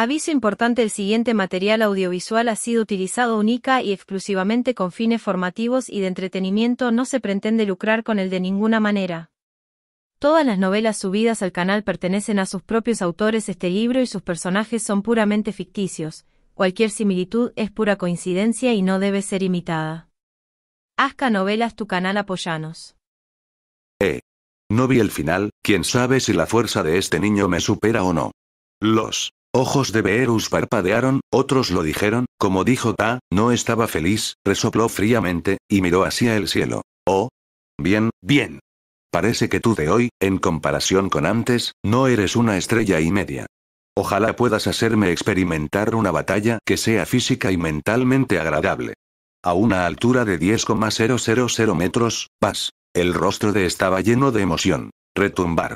Aviso importante el siguiente material audiovisual ha sido utilizado única y exclusivamente con fines formativos y de entretenimiento no se pretende lucrar con él de ninguna manera. Todas las novelas subidas al canal pertenecen a sus propios autores este libro y sus personajes son puramente ficticios, cualquier similitud es pura coincidencia y no debe ser imitada. Hazca Novelas tu canal apoyanos. Eh. No vi el final, quién sabe si la fuerza de este niño me supera o no. Los ojos de Beerus parpadearon, otros lo dijeron, como dijo Ta, no estaba feliz, resopló fríamente, y miró hacia el cielo. Oh. Bien, bien. Parece que tú de hoy, en comparación con antes, no eres una estrella y media. Ojalá puedas hacerme experimentar una batalla que sea física y mentalmente agradable. A una altura de 10,000 metros, paz. El rostro de estaba lleno de emoción. Retumbar.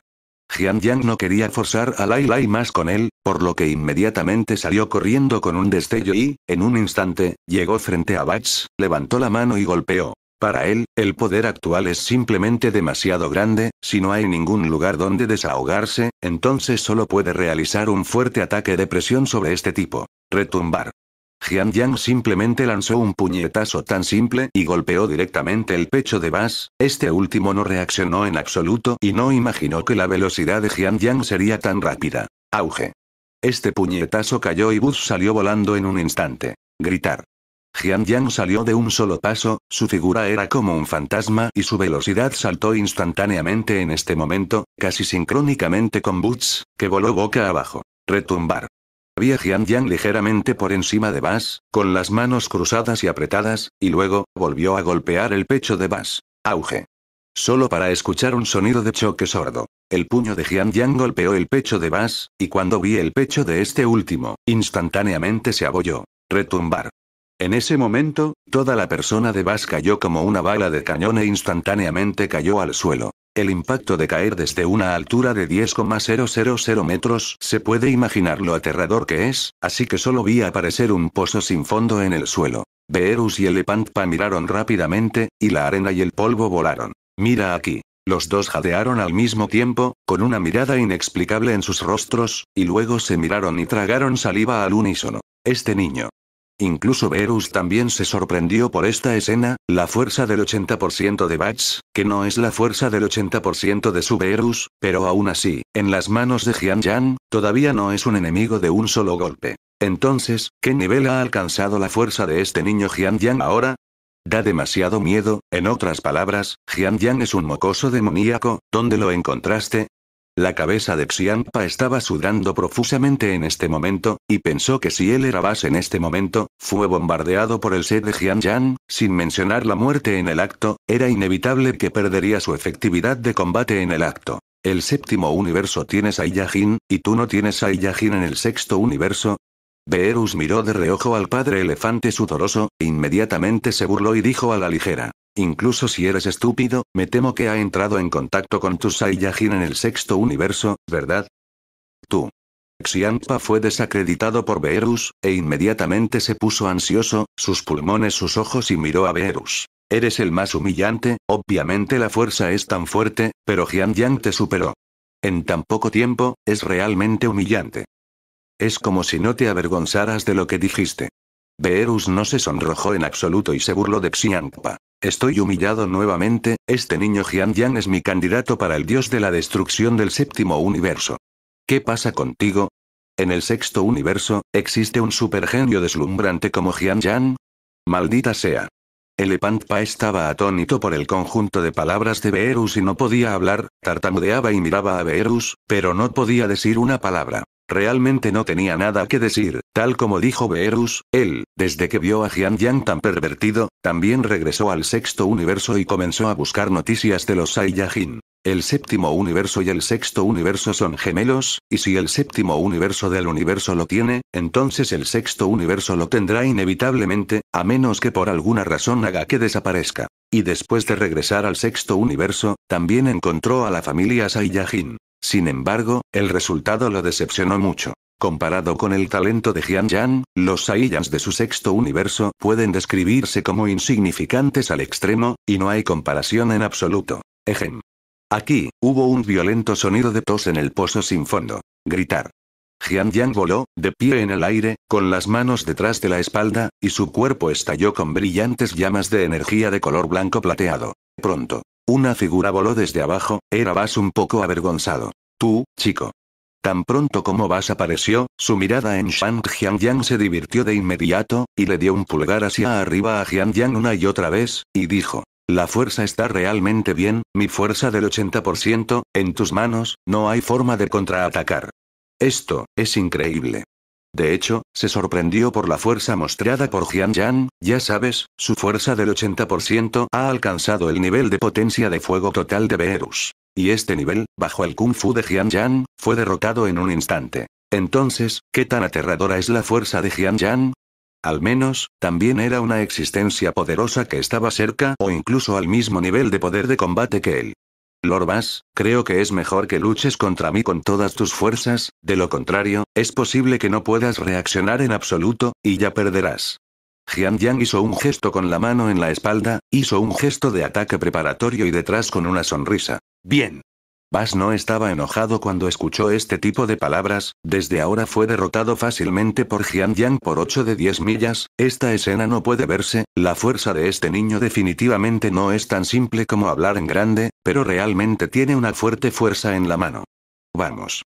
Jian Yang no quería forzar a Lai Lai más con él, por lo que inmediatamente salió corriendo con un destello y, en un instante, llegó frente a Bats, levantó la mano y golpeó. Para él, el poder actual es simplemente demasiado grande, si no hay ningún lugar donde desahogarse, entonces solo puede realizar un fuerte ataque de presión sobre este tipo. Retumbar. Jian Yang simplemente lanzó un puñetazo tan simple y golpeó directamente el pecho de Bass, este último no reaccionó en absoluto y no imaginó que la velocidad de Jian Yang sería tan rápida. Auge. Este puñetazo cayó y Buzz salió volando en un instante. Gritar. Jian Yang salió de un solo paso, su figura era como un fantasma y su velocidad saltó instantáneamente en este momento, casi sincrónicamente con Boots, que voló boca abajo. Retumbar. Había Jian ligeramente por encima de Bass, con las manos cruzadas y apretadas, y luego, volvió a golpear el pecho de Bass. Auge. Solo para escuchar un sonido de choque sordo. El puño de Jian Yang golpeó el pecho de Bass, y cuando vi el pecho de este último, instantáneamente se abolló. Retumbar. En ese momento, toda la persona de Bass cayó como una bala de cañón e instantáneamente cayó al suelo. El impacto de caer desde una altura de 10,000 metros se puede imaginar lo aterrador que es, así que solo vi aparecer un pozo sin fondo en el suelo. Beerus y Elepantpa miraron rápidamente, y la arena y el polvo volaron. Mira aquí. Los dos jadearon al mismo tiempo, con una mirada inexplicable en sus rostros, y luego se miraron y tragaron saliva al unísono. Este niño. Incluso Verus también se sorprendió por esta escena, la fuerza del 80% de Bats, que no es la fuerza del 80% de su Verus, pero aún así, en las manos de Jian Yang, todavía no es un enemigo de un solo golpe. Entonces, ¿qué nivel ha alcanzado la fuerza de este niño Jian ahora? Da demasiado miedo, en otras palabras, Jian es un mocoso demoníaco, ¿dónde lo encontraste? La cabeza de Xianpa estaba sudando profusamente en este momento, y pensó que si él era Bas en este momento, fue bombardeado por el set de Yan. sin mencionar la muerte en el acto, era inevitable que perdería su efectividad de combate en el acto. El séptimo universo tiene Saiyajin, y tú no tienes Saiyajin en el sexto universo. Beerus miró de reojo al padre elefante sudoroso, e inmediatamente se burló y dijo a la ligera. Incluso si eres estúpido, me temo que ha entrado en contacto con tu Saiyajin en el sexto universo, ¿verdad? Tú. Xianpa fue desacreditado por Beerus, e inmediatamente se puso ansioso, sus pulmones sus ojos y miró a Beerus. Eres el más humillante, obviamente la fuerza es tan fuerte, pero Jian Yang te superó. En tan poco tiempo, es realmente humillante. Es como si no te avergonzaras de lo que dijiste. Beerus no se sonrojó en absoluto y se burló de Xianpa. Estoy humillado nuevamente, este niño Jian Yang es mi candidato para el dios de la destrucción del séptimo universo. ¿Qué pasa contigo? En el sexto universo, ¿existe un supergenio deslumbrante como Jian Yang? Maldita sea. Elepantpa estaba atónito por el conjunto de palabras de Beerus y no podía hablar, tartamudeaba y miraba a Beerus, pero no podía decir una palabra. Realmente no tenía nada que decir, tal como dijo Beerus, él, desde que vio a Jian Yang tan pervertido, también regresó al sexto universo y comenzó a buscar noticias de los Saiyajin. El séptimo universo y el sexto universo son gemelos, y si el séptimo universo del universo lo tiene, entonces el sexto universo lo tendrá inevitablemente, a menos que por alguna razón haga que desaparezca. Y después de regresar al sexto universo, también encontró a la familia Saiyajin. Sin embargo, el resultado lo decepcionó mucho. Comparado con el talento de Jian jian los Saiyans de su sexto universo pueden describirse como insignificantes al extremo, y no hay comparación en absoluto. Ejem. Aquí, hubo un violento sonido de tos en el pozo sin fondo. Gritar. Jian Jian voló, de pie en el aire, con las manos detrás de la espalda, y su cuerpo estalló con brillantes llamas de energía de color blanco plateado. Pronto, una figura voló desde abajo, era Vas un poco avergonzado. Tú, chico. Tan pronto como Vas apareció, su mirada en Shang yang se divirtió de inmediato, y le dio un pulgar hacia arriba a Yang una y otra vez, y dijo. La fuerza está realmente bien, mi fuerza del 80%, en tus manos, no hay forma de contraatacar. Esto, es increíble. De hecho, se sorprendió por la fuerza mostrada por Jian Yan, ya sabes, su fuerza del 80% ha alcanzado el nivel de potencia de fuego total de Beerus. Y este nivel, bajo el kung fu de Jian Yan, fue derrotado en un instante. Entonces, ¿qué tan aterradora es la fuerza de Jian Yan? Al menos, también era una existencia poderosa que estaba cerca o incluso al mismo nivel de poder de combate que él. Lord creo que es mejor que luches contra mí con todas tus fuerzas, de lo contrario, es posible que no puedas reaccionar en absoluto, y ya perderás. Jian Yang hizo un gesto con la mano en la espalda, hizo un gesto de ataque preparatorio y detrás con una sonrisa. Bien. Bas no estaba enojado cuando escuchó este tipo de palabras, desde ahora fue derrotado fácilmente por Jian Yang por 8 de 10 millas, esta escena no puede verse, la fuerza de este niño definitivamente no es tan simple como hablar en grande, pero realmente tiene una fuerte fuerza en la mano. Vamos.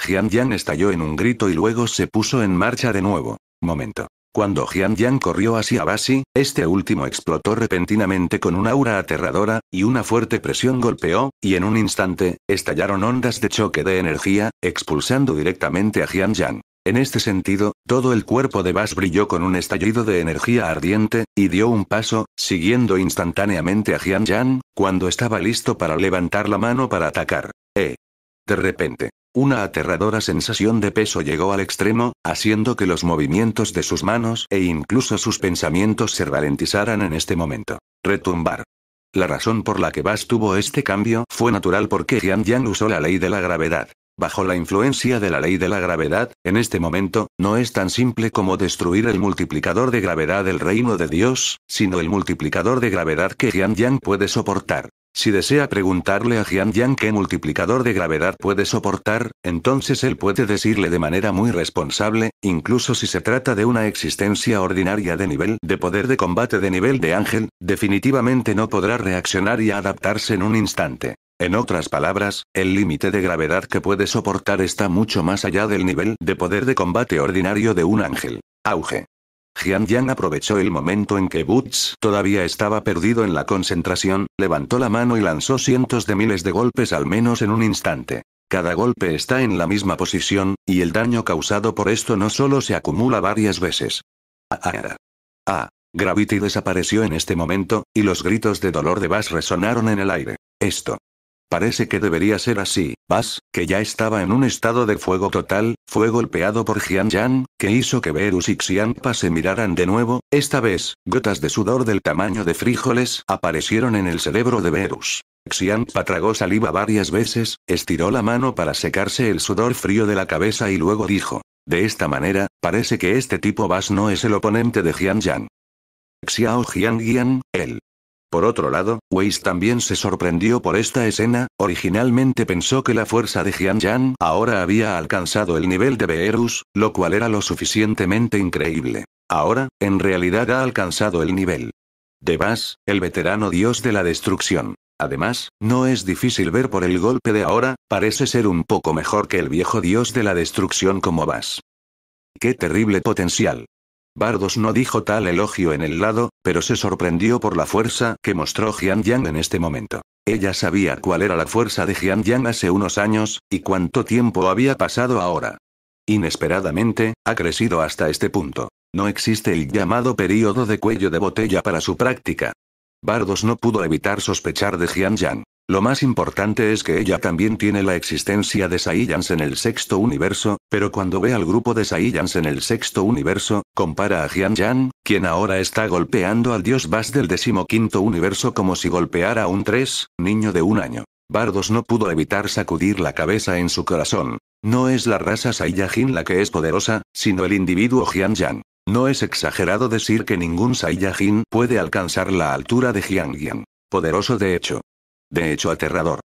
Jian Yang estalló en un grito y luego se puso en marcha de nuevo. Momento. Cuando Jian Yang corrió hacia Basi, este último explotó repentinamente con una aura aterradora, y una fuerte presión golpeó, y en un instante, estallaron ondas de choque de energía, expulsando directamente a Jian Yang. En este sentido, todo el cuerpo de Bas brilló con un estallido de energía ardiente, y dio un paso, siguiendo instantáneamente a Jian yang cuando estaba listo para levantar la mano para atacar. eh de repente, una aterradora sensación de peso llegó al extremo, haciendo que los movimientos de sus manos e incluso sus pensamientos se ralentizaran en este momento. Retumbar. La razón por la que Bass tuvo este cambio fue natural porque Jian Yang usó la ley de la gravedad. Bajo la influencia de la ley de la gravedad, en este momento, no es tan simple como destruir el multiplicador de gravedad del reino de Dios, sino el multiplicador de gravedad que Jian Yang puede soportar. Si desea preguntarle a Jian Yang qué multiplicador de gravedad puede soportar, entonces él puede decirle de manera muy responsable, incluso si se trata de una existencia ordinaria de nivel de poder de combate de nivel de ángel, definitivamente no podrá reaccionar y adaptarse en un instante. En otras palabras, el límite de gravedad que puede soportar está mucho más allá del nivel de poder de combate ordinario de un ángel. Auge. Jian Yang aprovechó el momento en que Boots todavía estaba perdido en la concentración, levantó la mano y lanzó cientos de miles de golpes al menos en un instante. Cada golpe está en la misma posición, y el daño causado por esto no solo se acumula varias veces. Ah, ah, ah. Gravity desapareció en este momento, y los gritos de dolor de Bass resonaron en el aire. Esto. Parece que debería ser así. Bas, que ya estaba en un estado de fuego total, fue golpeado por Jian Yan, que hizo que Verus y Xianpa se miraran de nuevo. Esta vez, gotas de sudor del tamaño de frijoles aparecieron en el cerebro de Berus. Xianpa tragó saliva varias veces, estiró la mano para secarse el sudor frío de la cabeza y luego dijo. De esta manera, parece que este tipo Bas no es el oponente de Jian Yan. Xiao Jian Yan, él. Por otro lado, Weiss también se sorprendió por esta escena, originalmente pensó que la fuerza de Jian Yan ahora había alcanzado el nivel de Beerus, lo cual era lo suficientemente increíble. Ahora, en realidad ha alcanzado el nivel de Bas, el veterano dios de la destrucción. Además, no es difícil ver por el golpe de ahora, parece ser un poco mejor que el viejo dios de la destrucción como Bas. ¡Qué terrible potencial! Bardos no dijo tal elogio en el lado, pero se sorprendió por la fuerza que mostró Jian Yang en este momento. Ella sabía cuál era la fuerza de Jian Yang hace unos años, y cuánto tiempo había pasado ahora. Inesperadamente, ha crecido hasta este punto. No existe el llamado período de cuello de botella para su práctica. Bardos no pudo evitar sospechar de Jian Yang. Lo más importante es que ella también tiene la existencia de Saiyans en el sexto universo, pero cuando ve al grupo de Saiyans en el sexto universo, compara a Jian quien ahora está golpeando al dios Bas del decimoquinto universo como si golpeara a un tres, niño de un año. Bardos no pudo evitar sacudir la cabeza en su corazón. No es la raza Saiyajin la que es poderosa, sino el individuo Jian No es exagerado decir que ningún Saiyajin puede alcanzar la altura de Jian Poderoso de hecho de hecho aterrador.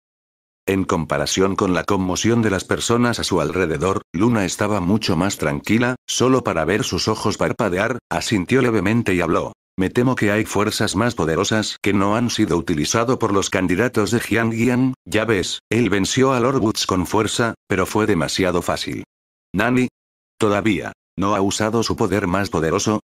En comparación con la conmoción de las personas a su alrededor, Luna estaba mucho más tranquila, solo para ver sus ojos parpadear, asintió levemente y habló. Me temo que hay fuerzas más poderosas que no han sido utilizado por los candidatos de Jian ya ves, él venció a Lord Woods con fuerza, pero fue demasiado fácil. Nani. Todavía. ¿No ha usado su poder más poderoso?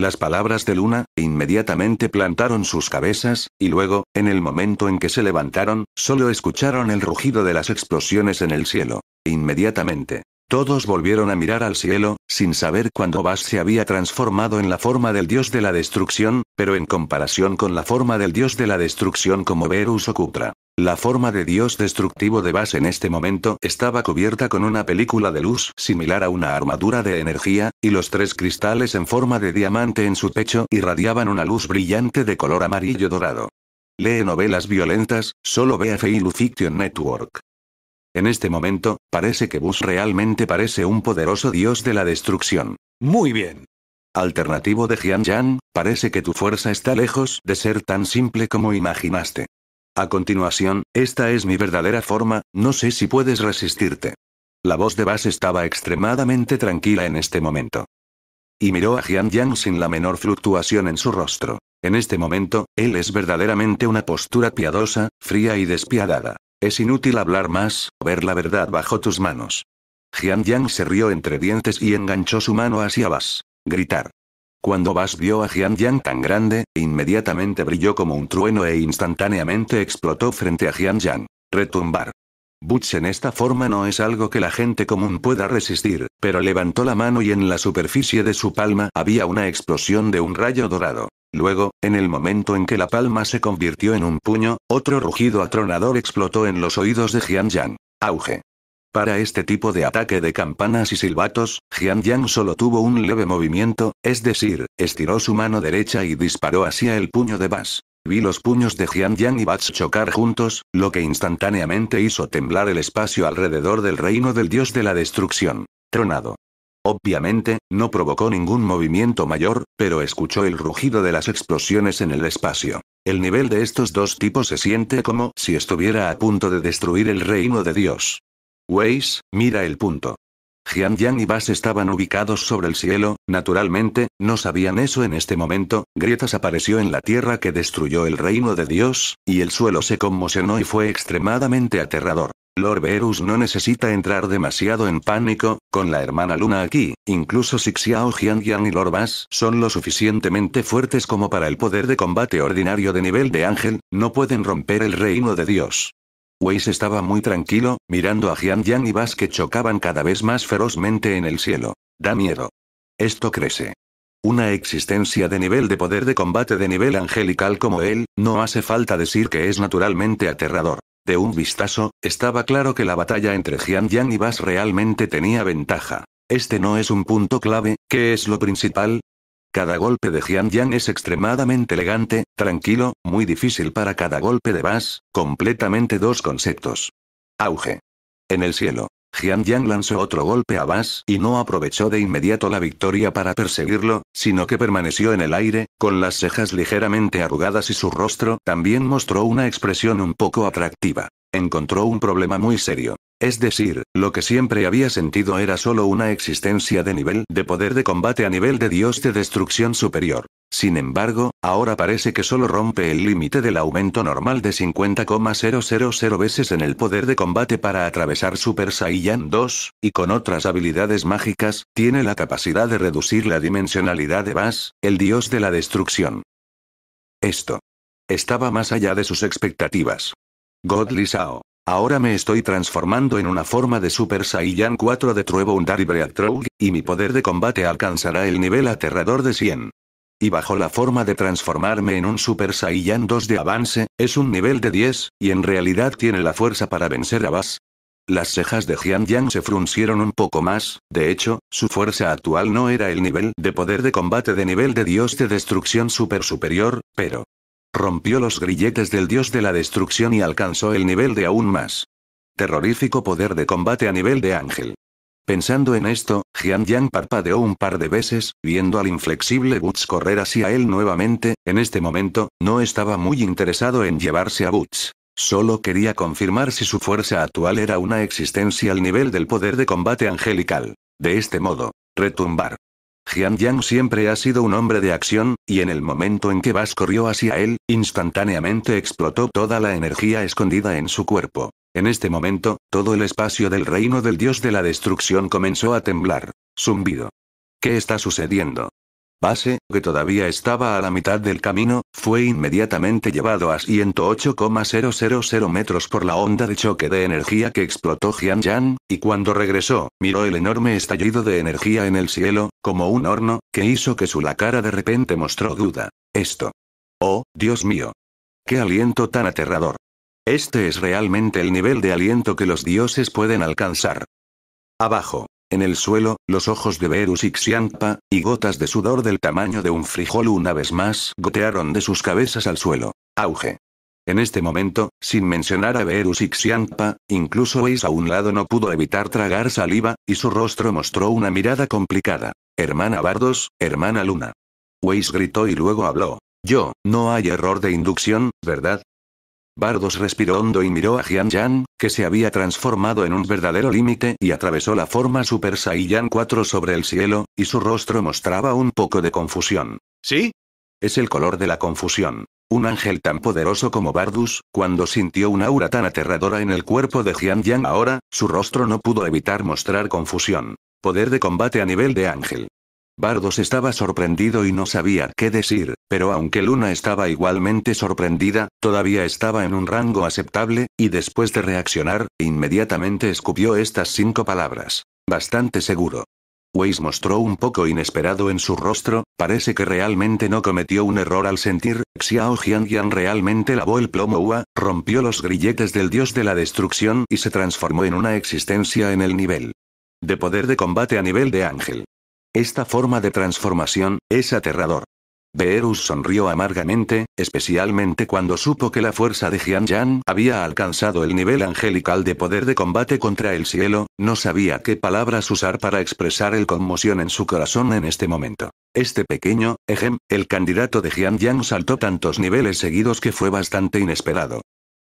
las palabras de Luna, inmediatamente plantaron sus cabezas, y luego, en el momento en que se levantaron, solo escucharon el rugido de las explosiones en el cielo. Inmediatamente. Todos volvieron a mirar al cielo, sin saber cuándo Bas se había transformado en la forma del dios de la destrucción, pero en comparación con la forma del dios de la destrucción como Verus o Kutra. La forma de Dios destructivo de Bass en este momento estaba cubierta con una película de luz similar a una armadura de energía, y los tres cristales en forma de diamante en su pecho irradiaban una luz brillante de color amarillo dorado. Lee novelas violentas, solo ve a Feilu Fiction Network. En este momento, parece que Bus realmente parece un poderoso dios de la destrucción. Muy bien. Alternativo de Jian parece que tu fuerza está lejos de ser tan simple como imaginaste. A continuación, esta es mi verdadera forma, no sé si puedes resistirte. La voz de Bas estaba extremadamente tranquila en este momento. Y miró a Jian Yang sin la menor fluctuación en su rostro. En este momento, él es verdaderamente una postura piadosa, fría y despiadada. Es inútil hablar más, ver la verdad bajo tus manos. Jian Yang se rió entre dientes y enganchó su mano hacia Bas, Gritar. Cuando Bas vio a Jian Yang tan grande, inmediatamente brilló como un trueno e instantáneamente explotó frente a Jian Yang. Retumbar. Butch en esta forma no es algo que la gente común pueda resistir, pero levantó la mano y en la superficie de su palma había una explosión de un rayo dorado. Luego, en el momento en que la palma se convirtió en un puño, otro rugido atronador explotó en los oídos de Jian Yang. Auge. Para este tipo de ataque de campanas y silbatos, Jian Yang solo tuvo un leve movimiento, es decir, estiró su mano derecha y disparó hacia el puño de Bass. Vi los puños de Jian Yang y Bats chocar juntos, lo que instantáneamente hizo temblar el espacio alrededor del reino del dios de la destrucción. Tronado. Obviamente, no provocó ningún movimiento mayor, pero escuchó el rugido de las explosiones en el espacio. El nivel de estos dos tipos se siente como si estuviera a punto de destruir el reino de Dios. Weiss, mira el punto. Jian y Bas estaban ubicados sobre el cielo, naturalmente, no sabían eso en este momento, grietas apareció en la tierra que destruyó el reino de Dios, y el suelo se conmocionó y fue extremadamente aterrador. Lord Verus no necesita entrar demasiado en pánico, con la hermana Luna aquí, incluso Jian Jianjian y Lord Bass son lo suficientemente fuertes como para el poder de combate ordinario de nivel de ángel, no pueden romper el reino de Dios. Weiss estaba muy tranquilo, mirando a Jian Yan y Bas que chocaban cada vez más ferozmente en el cielo. Da miedo. Esto crece. Una existencia de nivel de poder de combate de nivel angelical como él, no hace falta decir que es naturalmente aterrador. De un vistazo, estaba claro que la batalla entre Jian Yan y Bas realmente tenía ventaja. Este no es un punto clave, que es lo principal, cada golpe de Jian Yang es extremadamente elegante, tranquilo, muy difícil para cada golpe de Bass, completamente dos conceptos. Auge. En el cielo. Jian Yang lanzó otro golpe a Bass y no aprovechó de inmediato la victoria para perseguirlo, sino que permaneció en el aire, con las cejas ligeramente arrugadas y su rostro también mostró una expresión un poco atractiva. Encontró un problema muy serio. Es decir, lo que siempre había sentido era solo una existencia de nivel de poder de combate a nivel de dios de destrucción superior. Sin embargo, ahora parece que solo rompe el límite del aumento normal de 50,000 veces en el poder de combate para atravesar Super Saiyan 2, y con otras habilidades mágicas, tiene la capacidad de reducir la dimensionalidad de Bas, el dios de la destrucción. Esto. Estaba más allá de sus expectativas. Godly Sao. Ahora me estoy transformando en una forma de Super Saiyan 4 de Truebo y Trog y mi poder de combate alcanzará el nivel aterrador de 100. Y bajo la forma de transformarme en un Super Saiyan 2 de avance, es un nivel de 10, y en realidad tiene la fuerza para vencer a Bas. Las cejas de Jian Yang se fruncieron un poco más, de hecho, su fuerza actual no era el nivel de poder de combate de nivel de dios de destrucción super superior, pero... Rompió los grilletes del dios de la destrucción y alcanzó el nivel de aún más. Terrorífico poder de combate a nivel de ángel. Pensando en esto, Jian Yang parpadeó un par de veces, viendo al inflexible Butch correr hacia él nuevamente, en este momento, no estaba muy interesado en llevarse a Butch. Solo quería confirmar si su fuerza actual era una existencia al nivel del poder de combate angelical. De este modo, retumbar. Jian Yang siempre ha sido un hombre de acción, y en el momento en que Vas corrió hacia él, instantáneamente explotó toda la energía escondida en su cuerpo. En este momento, todo el espacio del reino del dios de la destrucción comenzó a temblar. Zumbido. ¿Qué está sucediendo? Base, que todavía estaba a la mitad del camino, fue inmediatamente llevado a 108,000 metros por la onda de choque de energía que explotó Jian Yan, y cuando regresó, miró el enorme estallido de energía en el cielo, como un horno, que hizo que su la cara de repente mostró duda. Esto. Oh, Dios mío. Qué aliento tan aterrador. Este es realmente el nivel de aliento que los dioses pueden alcanzar. Abajo, en el suelo, los ojos de Verus y y gotas de sudor del tamaño de un frijol una vez más gotearon de sus cabezas al suelo. Auge. En este momento, sin mencionar a Verus y incluso Weiss a un lado no pudo evitar tragar saliva, y su rostro mostró una mirada complicada. Hermana Bardos, hermana Luna. Weiss gritó y luego habló. Yo, no hay error de inducción, ¿verdad? Bardos respiró hondo y miró a Jian que se había transformado en un verdadero límite y atravesó la forma Super Saiyan 4 sobre el cielo, y su rostro mostraba un poco de confusión. ¿Sí? Es el color de la confusión. Un ángel tan poderoso como Bardus, cuando sintió una aura tan aterradora en el cuerpo de Jian Yan ahora, su rostro no pudo evitar mostrar confusión. Poder de combate a nivel de ángel. Bardos estaba sorprendido y no sabía qué decir, pero aunque Luna estaba igualmente sorprendida, todavía estaba en un rango aceptable, y después de reaccionar, inmediatamente escupió estas cinco palabras. Bastante seguro. Weiss mostró un poco inesperado en su rostro, parece que realmente no cometió un error al sentir, Xiao Jianyan realmente lavó el plomo Ua, rompió los grilletes del dios de la destrucción y se transformó en una existencia en el nivel de poder de combate a nivel de ángel. Esta forma de transformación, es aterrador. Beerus sonrió amargamente, especialmente cuando supo que la fuerza de Jian Yan había alcanzado el nivel angelical de poder de combate contra el cielo, no sabía qué palabras usar para expresar el conmoción en su corazón en este momento. Este pequeño, ejem, el candidato de Jian Yan saltó tantos niveles seguidos que fue bastante inesperado.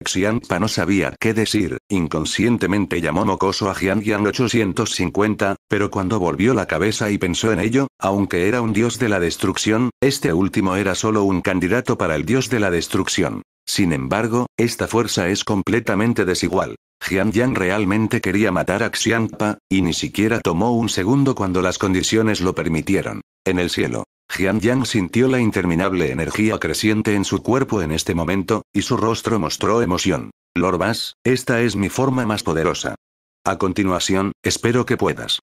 Xianpa no sabía qué decir, inconscientemente llamó mocoso a Xiangyang 850, pero cuando volvió la cabeza y pensó en ello, aunque era un dios de la destrucción, este último era solo un candidato para el dios de la destrucción. Sin embargo, esta fuerza es completamente desigual. Xiangyang realmente quería matar a Xianpa, y ni siquiera tomó un segundo cuando las condiciones lo permitieron. En el cielo, Jian Yang sintió la interminable energía creciente en su cuerpo en este momento, y su rostro mostró emoción. Lord Bass, esta es mi forma más poderosa. A continuación, espero que puedas.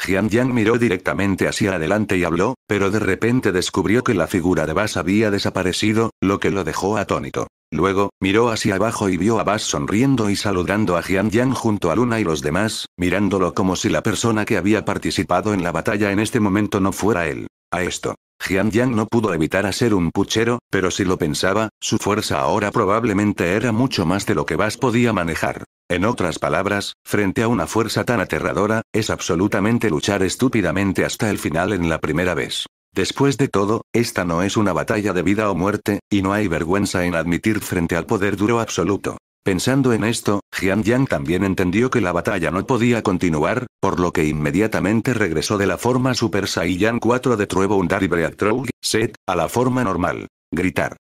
Jian Yang miró directamente hacia adelante y habló, pero de repente descubrió que la figura de Bass había desaparecido, lo que lo dejó atónito. Luego, miró hacia abajo y vio a Bass sonriendo y saludando a Jian Yang junto a Luna y los demás, mirándolo como si la persona que había participado en la batalla en este momento no fuera él. A esto, Jian Yang no pudo evitar hacer un puchero, pero si lo pensaba, su fuerza ahora probablemente era mucho más de lo que Bas podía manejar. En otras palabras, frente a una fuerza tan aterradora, es absolutamente luchar estúpidamente hasta el final en la primera vez. Después de todo, esta no es una batalla de vida o muerte, y no hay vergüenza en admitir frente al poder duro absoluto. Pensando en esto, Jian Yang también entendió que la batalla no podía continuar, por lo que inmediatamente regresó de la forma Super Saiyan 4 de Truebundar y Breakthrough, Set, a la forma normal. Gritar.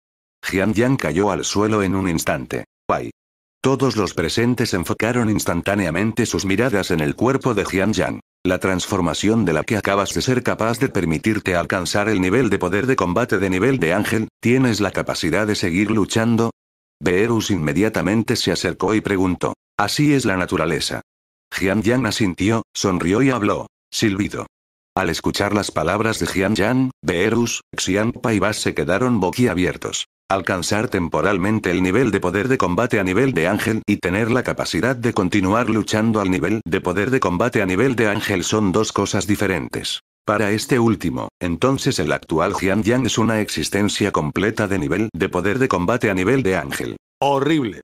Jian Yang cayó al suelo en un instante. Bye. Todos los presentes enfocaron instantáneamente sus miradas en el cuerpo de Jian Yang. La transformación de la que acabas de ser capaz de permitirte alcanzar el nivel de poder de combate de nivel de ángel, tienes la capacidad de seguir luchando, Beerus inmediatamente se acercó y preguntó. Así es la naturaleza. Jian Yan asintió, sonrió y habló. Silbido. Al escuchar las palabras de Jian Yan, Beerus, Xianpa y Bas se quedaron boquiabiertos. Alcanzar temporalmente el nivel de poder de combate a nivel de ángel y tener la capacidad de continuar luchando al nivel de poder de combate a nivel de ángel son dos cosas diferentes. Para este último, entonces el actual Jian Yang es una existencia completa de nivel de poder de combate a nivel de ángel. Horrible.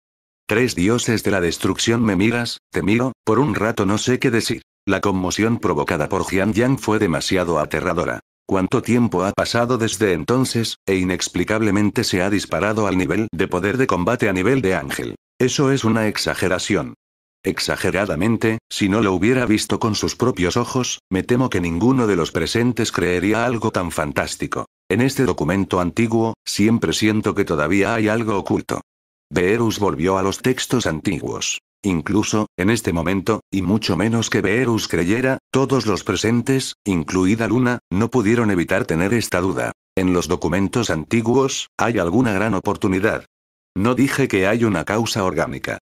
Tres dioses de la destrucción me miras, te miro, por un rato no sé qué decir. La conmoción provocada por Jian Yang fue demasiado aterradora. Cuánto tiempo ha pasado desde entonces, e inexplicablemente se ha disparado al nivel de poder de combate a nivel de ángel. Eso es una exageración. Exageradamente, si no lo hubiera visto con sus propios ojos, me temo que ninguno de los presentes creería algo tan fantástico. En este documento antiguo, siempre siento que todavía hay algo oculto. Beerus volvió a los textos antiguos. Incluso, en este momento, y mucho menos que Beerus creyera, todos los presentes, incluida Luna, no pudieron evitar tener esta duda. En los documentos antiguos, hay alguna gran oportunidad. No dije que hay una causa orgánica.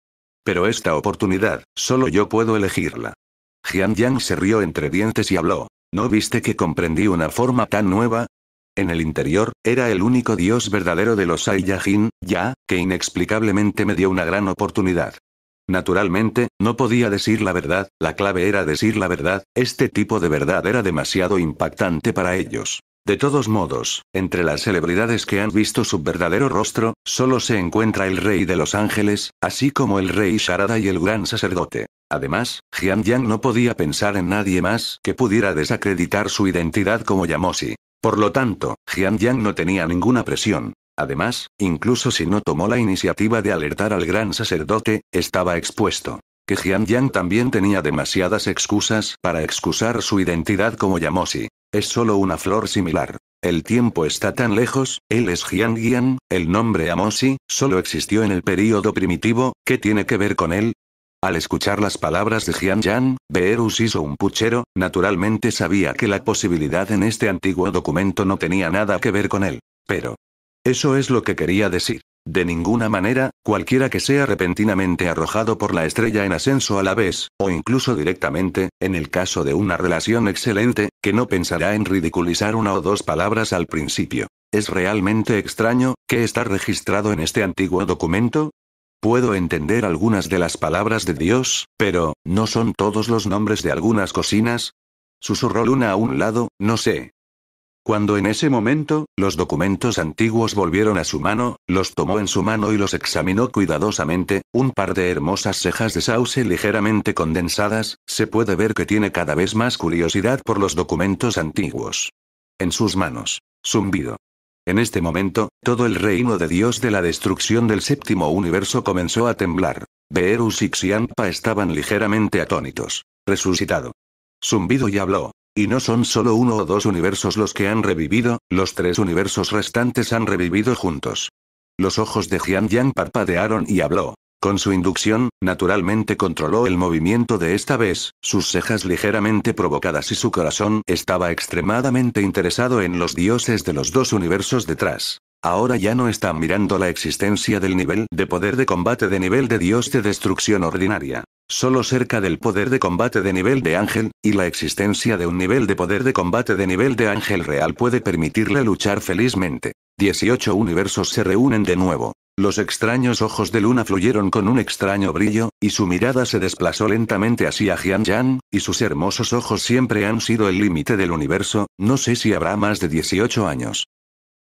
Pero esta oportunidad, solo yo puedo elegirla. Jian Yang se rió entre dientes y habló. ¿No viste que comprendí una forma tan nueva? En el interior, era el único dios verdadero de los Saiyajin, ya, que inexplicablemente me dio una gran oportunidad. Naturalmente, no podía decir la verdad, la clave era decir la verdad, este tipo de verdad era demasiado impactante para ellos. De todos modos, entre las celebridades que han visto su verdadero rostro, solo se encuentra el rey de los ángeles, así como el rey Sharada y el gran sacerdote. Además, Jian Yang no podía pensar en nadie más que pudiera desacreditar su identidad como Yamosi. Por lo tanto, Jian Yang no tenía ninguna presión. Además, incluso si no tomó la iniciativa de alertar al gran sacerdote, estaba expuesto. Que Jian Yang también tenía demasiadas excusas para excusar su identidad como Yamosi. Es solo una flor similar. El tiempo está tan lejos, él es Jian el nombre Amosi, solo existió en el período primitivo, ¿qué tiene que ver con él? Al escuchar las palabras de Jian Yan, Beerus hizo un puchero, naturalmente sabía que la posibilidad en este antiguo documento no tenía nada que ver con él. Pero... Eso es lo que quería decir. De ninguna manera, cualquiera que sea repentinamente arrojado por la estrella en ascenso a la vez, o incluso directamente, en el caso de una relación excelente, que no pensará en ridiculizar una o dos palabras al principio. Es realmente extraño, que está registrado en este antiguo documento? Puedo entender algunas de las palabras de Dios, pero, ¿no son todos los nombres de algunas cocinas? Susurró Luna a un lado, no sé, cuando en ese momento, los documentos antiguos volvieron a su mano, los tomó en su mano y los examinó cuidadosamente, un par de hermosas cejas de sauce ligeramente condensadas, se puede ver que tiene cada vez más curiosidad por los documentos antiguos. En sus manos. Zumbido. En este momento, todo el reino de Dios de la destrucción del séptimo universo comenzó a temblar. Beerus y Xianpa estaban ligeramente atónitos. Resucitado. Zumbido y habló. Y no son solo uno o dos universos los que han revivido, los tres universos restantes han revivido juntos. Los ojos de Jian Yang parpadearon y habló. Con su inducción, naturalmente controló el movimiento de esta vez, sus cejas ligeramente provocadas y su corazón estaba extremadamente interesado en los dioses de los dos universos detrás. Ahora ya no están mirando la existencia del nivel de poder de combate de nivel de Dios de destrucción ordinaria. Solo cerca del poder de combate de nivel de ángel, y la existencia de un nivel de poder de combate de nivel de ángel real puede permitirle luchar felizmente. 18 universos se reúnen de nuevo. Los extraños ojos de Luna fluyeron con un extraño brillo, y su mirada se desplazó lentamente hacia Jian Yan, y sus hermosos ojos siempre han sido el límite del universo, no sé si habrá más de 18 años.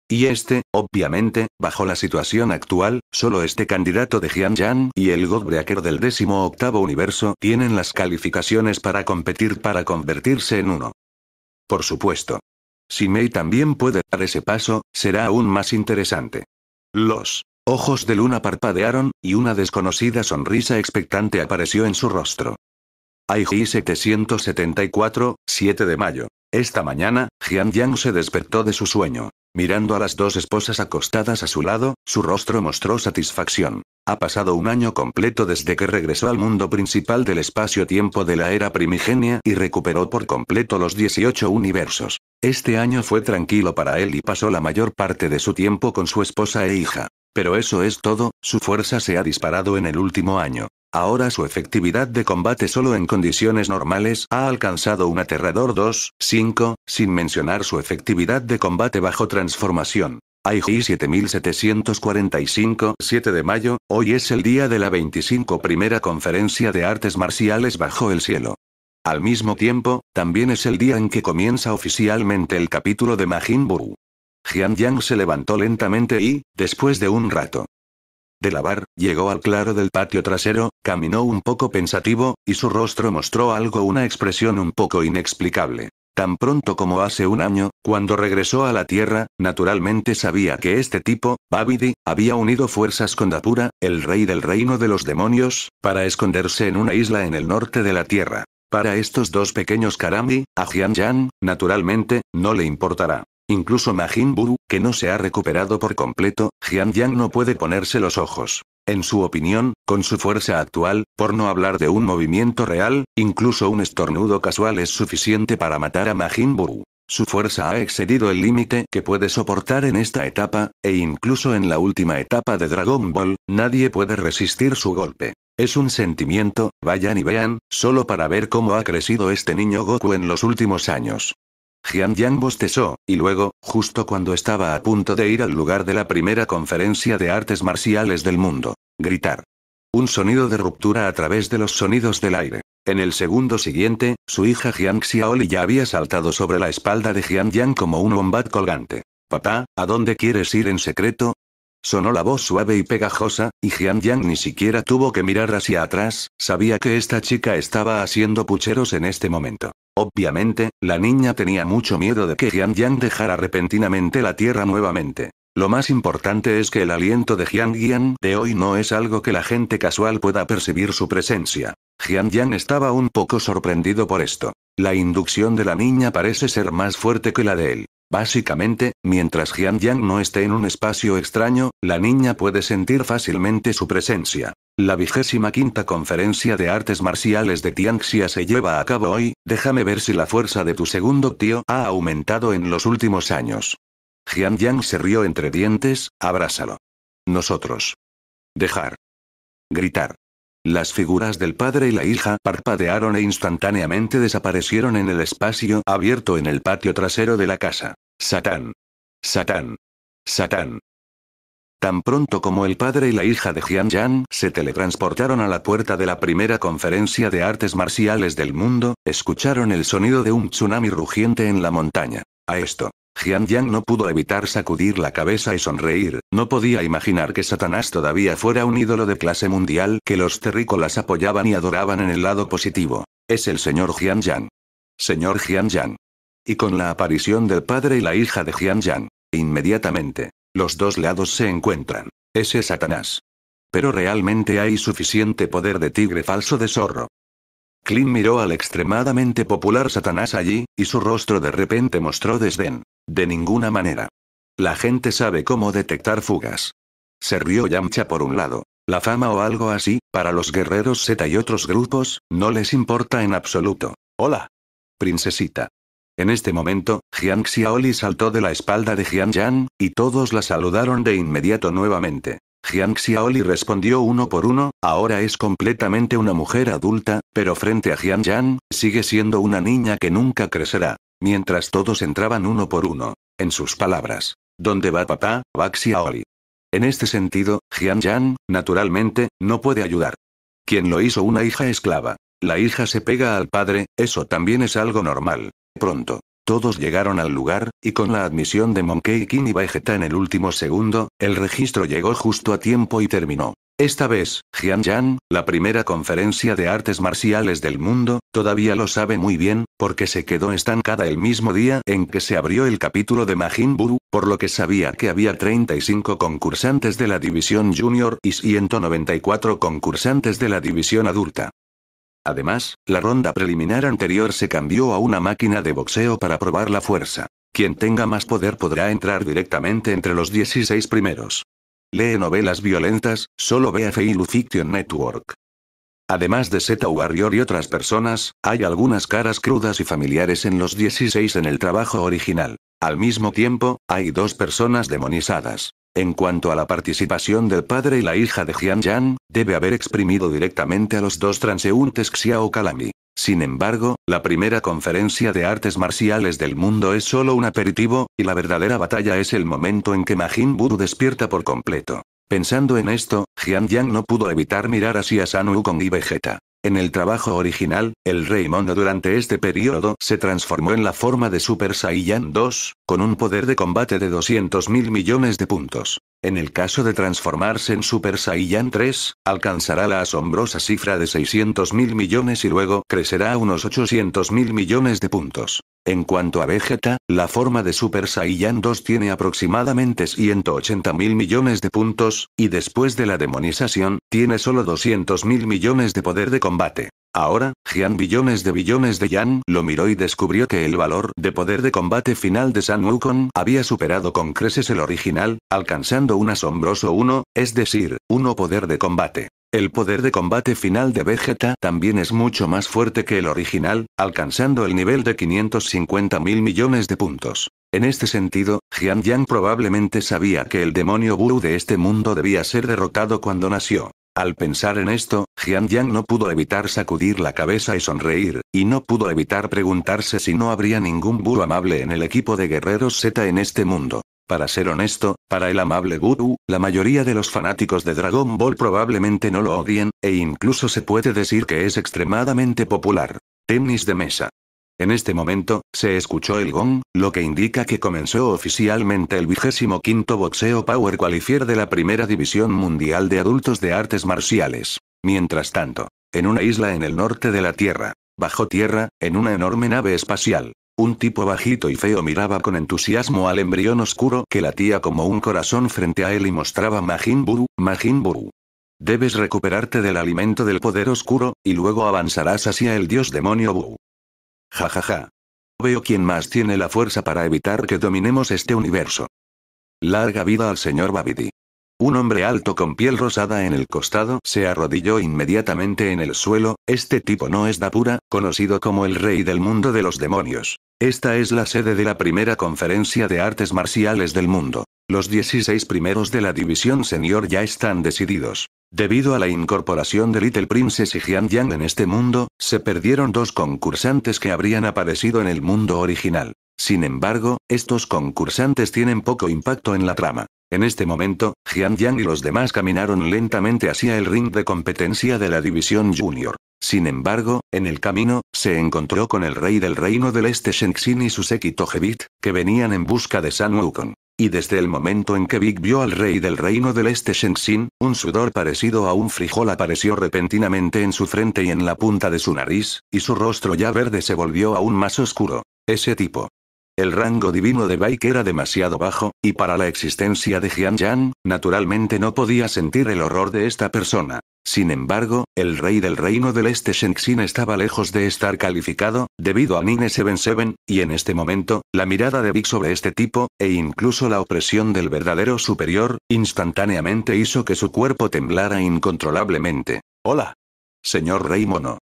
Y este, obviamente, bajo la situación actual, solo este candidato de Jian y el Godbreaker del 18 universo tienen las calificaciones para competir para convertirse en uno. Por supuesto. Si Mei también puede dar ese paso, será aún más interesante. Los ojos de Luna parpadearon, y una desconocida sonrisa expectante apareció en su rostro. IG 774, 7 de mayo. Esta mañana, Jian Yang se despertó de su sueño. Mirando a las dos esposas acostadas a su lado, su rostro mostró satisfacción. Ha pasado un año completo desde que regresó al mundo principal del espacio-tiempo de la era primigenia y recuperó por completo los 18 universos. Este año fue tranquilo para él y pasó la mayor parte de su tiempo con su esposa e hija. Pero eso es todo, su fuerza se ha disparado en el último año. Ahora su efectividad de combate solo en condiciones normales ha alcanzado un aterrador 2.5, sin mencionar su efectividad de combate bajo transformación. IG 7745, 7 de mayo, hoy es el día de la 25 primera conferencia de artes marciales bajo el cielo. Al mismo tiempo, también es el día en que comienza oficialmente el capítulo de Majin Buu. Jian Yang se levantó lentamente y, después de un rato, de lavar, llegó al claro del patio trasero, caminó un poco pensativo, y su rostro mostró algo, una expresión un poco inexplicable. Tan pronto como hace un año, cuando regresó a la Tierra, naturalmente sabía que este tipo, Babidi, había unido fuerzas con Dapura, el rey del reino de los demonios, para esconderse en una isla en el norte de la Tierra. Para estos dos pequeños Karami, a Jian naturalmente, no le importará. Incluso Majin Buu, que no se ha recuperado por completo, Jian Yang no puede ponerse los ojos. En su opinión, con su fuerza actual, por no hablar de un movimiento real, incluso un estornudo casual es suficiente para matar a Majin Buu. Su fuerza ha excedido el límite que puede soportar en esta etapa, e incluso en la última etapa de Dragon Ball, nadie puede resistir su golpe. Es un sentimiento, vayan y vean, solo para ver cómo ha crecido este niño Goku en los últimos años. Jian Yang bostezó, y luego, justo cuando estaba a punto de ir al lugar de la primera conferencia de artes marciales del mundo, gritar. Un sonido de ruptura a través de los sonidos del aire. En el segundo siguiente, su hija Jiang Xiaoli ya había saltado sobre la espalda de Jian Yang como un wombat colgante. Papá, ¿a dónde quieres ir en secreto? Sonó la voz suave y pegajosa, y Jian Yang ni siquiera tuvo que mirar hacia atrás, sabía que esta chica estaba haciendo pucheros en este momento. Obviamente, la niña tenía mucho miedo de que Jian Yang dejara repentinamente la tierra nuevamente. Lo más importante es que el aliento de Jian Yang de hoy no es algo que la gente casual pueda percibir su presencia. Jian Yang estaba un poco sorprendido por esto. La inducción de la niña parece ser más fuerte que la de él. Básicamente, mientras Jian Yang no esté en un espacio extraño, la niña puede sentir fácilmente su presencia. La vigésima quinta conferencia de artes marciales de Tianxia se lleva a cabo hoy, déjame ver si la fuerza de tu segundo tío ha aumentado en los últimos años. Jian Yang se rió entre dientes, abrázalo. Nosotros. Dejar. Gritar. Las figuras del padre y la hija parpadearon e instantáneamente desaparecieron en el espacio abierto en el patio trasero de la casa. Satán. Satán. Satán. Tan pronto como el padre y la hija de Jian Yan se teletransportaron a la puerta de la primera conferencia de artes marciales del mundo, escucharon el sonido de un tsunami rugiente en la montaña. A esto. Jian Yang no pudo evitar sacudir la cabeza y sonreír, no podía imaginar que Satanás todavía fuera un ídolo de clase mundial que los terrícolas apoyaban y adoraban en el lado positivo. Es el señor Jian Yang. Señor Jian Yang. Y con la aparición del padre y la hija de Jian Yang, inmediatamente, los dos lados se encuentran. Ese es Satanás. Pero realmente hay suficiente poder de tigre falso de zorro. Clint miró al extremadamente popular Satanás allí, y su rostro de repente mostró desdén. De ninguna manera. La gente sabe cómo detectar fugas. Se rió Yamcha por un lado. La fama o algo así, para los guerreros Z y otros grupos, no les importa en absoluto. Hola. Princesita. En este momento, Jiang Xiaoli saltó de la espalda de Jiang Yan, y todos la saludaron de inmediato nuevamente. Jiang Xiaoli respondió uno por uno, ahora es completamente una mujer adulta, pero frente a Jiang Yan, sigue siendo una niña que nunca crecerá. Mientras todos entraban uno por uno. En sus palabras. ¿Dónde va papá, Baxiaoli? En este sentido, Jian naturalmente, no puede ayudar. Quien lo hizo una hija esclava. La hija se pega al padre, eso también es algo normal. Pronto. Todos llegaron al lugar, y con la admisión de Monkey King y Vegeta en el último segundo, el registro llegó justo a tiempo y terminó. Esta vez, Jian Yang, la primera conferencia de artes marciales del mundo, todavía lo sabe muy bien, porque se quedó estancada el mismo día en que se abrió el capítulo de Majin Buu, por lo que sabía que había 35 concursantes de la división junior y 194 concursantes de la división adulta. Además, la ronda preliminar anterior se cambió a una máquina de boxeo para probar la fuerza. Quien tenga más poder podrá entrar directamente entre los 16 primeros. Lee novelas violentas, solo ve a Fiction Network. Además de Zeta Warrior y otras personas, hay algunas caras crudas y familiares en los 16 en el trabajo original. Al mismo tiempo, hay dos personas demonizadas. En cuanto a la participación del padre y la hija de Jian Jian, debe haber exprimido directamente a los dos transeúntes Xiao Kalami. Sin embargo, la primera conferencia de artes marciales del mundo es solo un aperitivo, y la verdadera batalla es el momento en que Majin Buu despierta por completo. Pensando en esto, Jian Yang no pudo evitar mirar hacia a Sanu con y Vegeta. En el trabajo original, el Rey Mono durante este periodo se transformó en la forma de Super Saiyan 2, con un poder de combate de 200 mil millones de puntos. En el caso de transformarse en Super Saiyan 3, alcanzará la asombrosa cifra de 600 mil millones y luego crecerá a unos 800 mil millones de puntos. En cuanto a Vegeta, la forma de Super Saiyan 2 tiene aproximadamente 180 mil millones de puntos, y después de la demonización, tiene solo 200 mil millones de poder de combate combate. Ahora, Jian billones de billones de Yan lo miró y descubrió que el valor de poder de combate final de San Wukong había superado con creces el original, alcanzando un asombroso 1, es decir, 1 poder de combate. El poder de combate final de Vegeta también es mucho más fuerte que el original, alcanzando el nivel de 550 mil millones de puntos. En este sentido, Jian Yang probablemente sabía que el demonio Buu de este mundo debía ser derrotado cuando nació. Al pensar en esto, Jian Yang no pudo evitar sacudir la cabeza y sonreír, y no pudo evitar preguntarse si no habría ningún Buu amable en el equipo de guerreros Z en este mundo. Para ser honesto, para el amable Guru, la mayoría de los fanáticos de Dragon Ball probablemente no lo odien, e incluso se puede decir que es extremadamente popular. Tenis de mesa. En este momento, se escuchó el gong, lo que indica que comenzó oficialmente el vigésimo quinto boxeo Power Qualifier de la Primera División Mundial de Adultos de Artes Marciales. Mientras tanto, en una isla en el norte de la Tierra, bajo tierra, en una enorme nave espacial, un tipo bajito y feo miraba con entusiasmo al embrión oscuro que latía como un corazón frente a él y mostraba Majin Buu, Majin Buu. Debes recuperarte del alimento del poder oscuro, y luego avanzarás hacia el dios demonio Buu. Jajaja. Veo quién más tiene la fuerza para evitar que dominemos este universo. Larga vida al señor Babidi. Un hombre alto con piel rosada en el costado se arrodilló inmediatamente en el suelo, este tipo no es Dapura, conocido como el rey del mundo de los demonios. Esta es la sede de la primera conferencia de artes marciales del mundo. Los 16 primeros de la división senior ya están decididos. Debido a la incorporación de Little Princess y Jian Yang en este mundo, se perdieron dos concursantes que habrían aparecido en el mundo original. Sin embargo, estos concursantes tienen poco impacto en la trama. En este momento, Jian Yang y los demás caminaron lentamente hacia el ring de competencia de la división junior. Sin embargo, en el camino, se encontró con el rey del reino del este Shenxin y su séquito Jebit, que venían en busca de San Wukong. Y desde el momento en que Vic vio al rey del reino del este Shenxin, un sudor parecido a un frijol apareció repentinamente en su frente y en la punta de su nariz, y su rostro ya verde se volvió aún más oscuro. Ese tipo. El rango divino de Bai era demasiado bajo, y para la existencia de Jian naturalmente no podía sentir el horror de esta persona. Sin embargo, el rey del reino del este Shenxin estaba lejos de estar calificado, debido a Nine Seven Seven, y en este momento, la mirada de Big sobre este tipo, e incluso la opresión del verdadero superior, instantáneamente hizo que su cuerpo temblara incontrolablemente. Hola. Señor Rey Mono.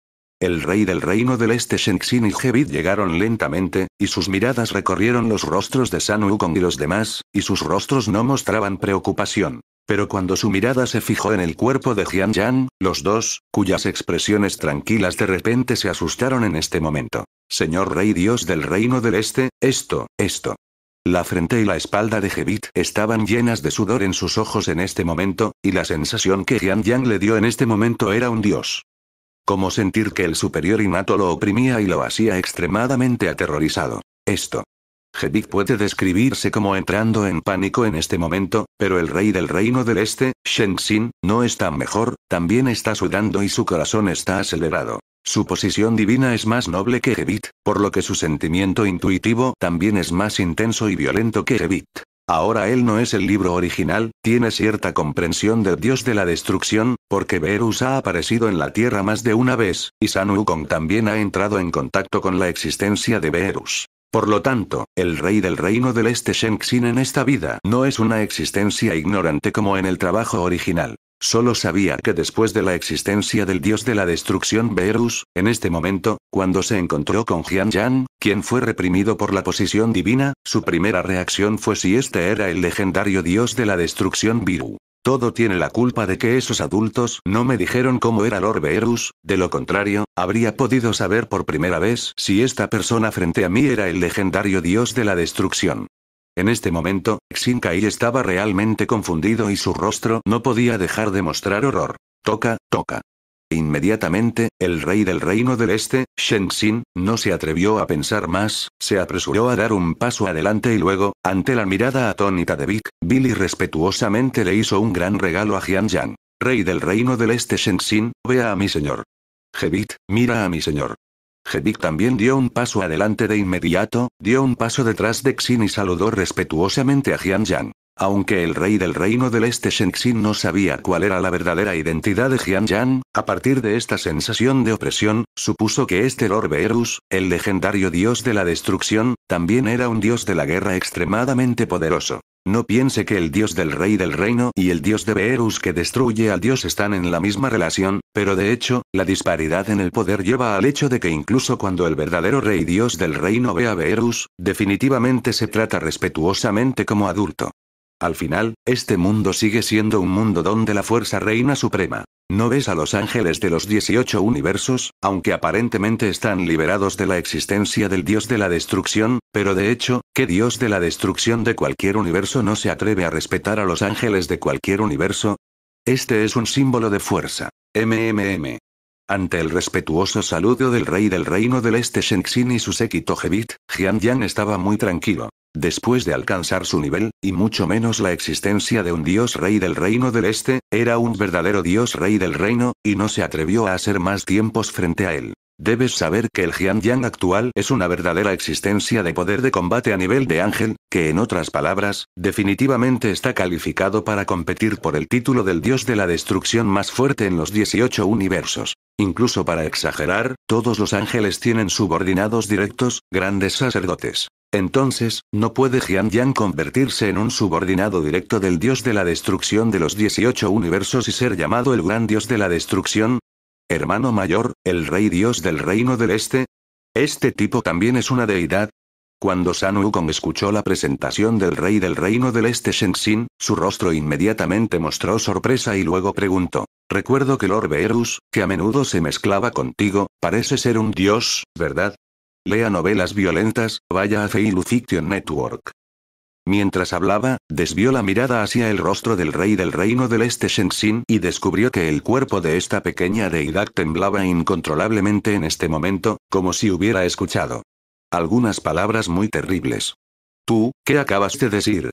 El rey del reino del este Shenxin y Hevit llegaron lentamente, y sus miradas recorrieron los rostros de San Wukong y los demás, y sus rostros no mostraban preocupación. Pero cuando su mirada se fijó en el cuerpo de Jian los dos, cuyas expresiones tranquilas de repente se asustaron en este momento. Señor Rey Dios del Reino del Este, esto, esto. La frente y la espalda de Hevit estaban llenas de sudor en sus ojos en este momento, y la sensación que Jian Yang le dio en este momento era un dios como sentir que el superior innato lo oprimía y lo hacía extremadamente aterrorizado. Esto. Jedik puede describirse como entrando en pánico en este momento, pero el rey del reino del este, Shenxin, no está mejor, también está sudando y su corazón está acelerado. Su posición divina es más noble que Hebit, por lo que su sentimiento intuitivo también es más intenso y violento que Hebit. Ahora él no es el libro original, tiene cierta comprensión del dios de la destrucción, porque Verus ha aparecido en la Tierra más de una vez, y San Wukong también ha entrado en contacto con la existencia de Verus. Por lo tanto, el rey del reino del este Shenxin en esta vida no es una existencia ignorante como en el trabajo original. Solo sabía que después de la existencia del dios de la destrucción Beerus, en este momento, cuando se encontró con Jian jian quien fue reprimido por la posición divina, su primera reacción fue si este era el legendario dios de la destrucción Viru. Todo tiene la culpa de que esos adultos no me dijeron cómo era Lord Beerus, de lo contrario, habría podido saber por primera vez si esta persona frente a mí era el legendario dios de la destrucción. En este momento, Xinkai estaba realmente confundido y su rostro no podía dejar de mostrar horror. Toca, toca. Inmediatamente, el rey del reino del este, xin no se atrevió a pensar más, se apresuró a dar un paso adelante y luego, ante la mirada atónita de Vic, Billy respetuosamente le hizo un gran regalo a Jian Yang. Rey del reino del este Xin, vea a mi señor. Jevit, mira a mi señor. Dick también dio un paso adelante de inmediato, dio un paso detrás de Xin y saludó respetuosamente a Jian Yang. Aunque el rey del reino del este Shenxin no sabía cuál era la verdadera identidad de Yan, a partir de esta sensación de opresión, supuso que este Lord Beerus, el legendario dios de la destrucción, también era un dios de la guerra extremadamente poderoso. No piense que el dios del rey del reino y el dios de Beerus que destruye al dios están en la misma relación, pero de hecho, la disparidad en el poder lleva al hecho de que incluso cuando el verdadero rey dios del reino ve a Beerus, definitivamente se trata respetuosamente como adulto. Al final, este mundo sigue siendo un mundo donde la fuerza reina suprema. No ves a los ángeles de los 18 universos, aunque aparentemente están liberados de la existencia del dios de la destrucción, pero de hecho, ¿qué dios de la destrucción de cualquier universo no se atreve a respetar a los ángeles de cualquier universo? Este es un símbolo de fuerza. MMM. Ante el respetuoso saludo del rey del reino del este Shenxin y su séquito Jebit, Jian Yan estaba muy tranquilo. Después de alcanzar su nivel, y mucho menos la existencia de un dios rey del reino del este, era un verdadero dios rey del reino, y no se atrevió a hacer más tiempos frente a él. Debes saber que el Jian actual es una verdadera existencia de poder de combate a nivel de ángel, que en otras palabras, definitivamente está calificado para competir por el título del dios de la destrucción más fuerte en los 18 universos. Incluso para exagerar, todos los ángeles tienen subordinados directos, grandes sacerdotes. Entonces, ¿no puede Jian Yang convertirse en un subordinado directo del dios de la destrucción de los 18 universos y ser llamado el gran dios de la destrucción? Hermano mayor, el rey dios del reino del este. ¿Este tipo también es una deidad? Cuando San Wukong escuchó la presentación del rey del reino del este Xin, su rostro inmediatamente mostró sorpresa y luego preguntó. Recuerdo que Lord Beerus, que a menudo se mezclaba contigo, parece ser un dios, ¿verdad? Lea novelas violentas, vaya a Fei Fiction Network. Mientras hablaba, desvió la mirada hacia el rostro del rey del reino del este Shenxin y descubrió que el cuerpo de esta pequeña deidad temblaba incontrolablemente en este momento, como si hubiera escuchado. Algunas palabras muy terribles. Tú, ¿qué acabas de decir?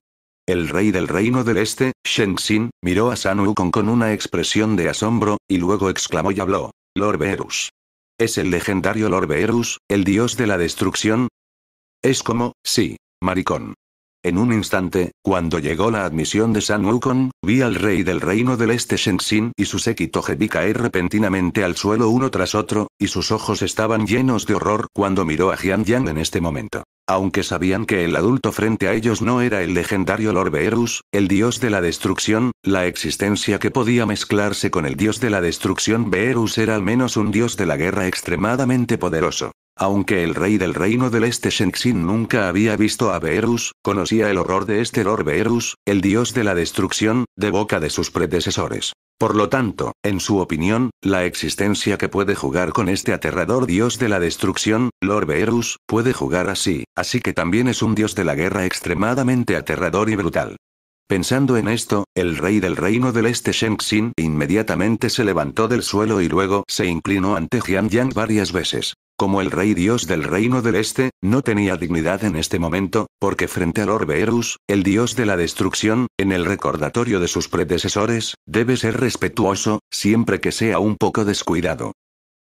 El rey del reino del este, Shenxin, miró a San Wukong con una expresión de asombro, y luego exclamó y habló. Lord Verus. Es el legendario Lord el dios de la destrucción. Es como, sí, maricón. En un instante, cuando llegó la admisión de San Wukong, vi al rey del reino del este Xin y su séquito Jebi caer repentinamente al suelo uno tras otro, y sus ojos estaban llenos de horror cuando miró a Jian Yang en este momento. Aunque sabían que el adulto frente a ellos no era el legendario Lord Beerus, el dios de la destrucción, la existencia que podía mezclarse con el dios de la destrucción Beerus era al menos un dios de la guerra extremadamente poderoso. Aunque el rey del reino del este Shenxin nunca había visto a Beerus, conocía el horror de este Lord Beerus, el dios de la destrucción, de boca de sus predecesores. Por lo tanto, en su opinión, la existencia que puede jugar con este aterrador dios de la destrucción, Lord Beerus, puede jugar así, así que también es un dios de la guerra extremadamente aterrador y brutal. Pensando en esto, el rey del reino del este Shenxin inmediatamente se levantó del suelo y luego se inclinó ante Jian Yang varias veces. Como el rey dios del reino del este, no tenía dignidad en este momento, porque frente al orbe el dios de la destrucción, en el recordatorio de sus predecesores, debe ser respetuoso, siempre que sea un poco descuidado.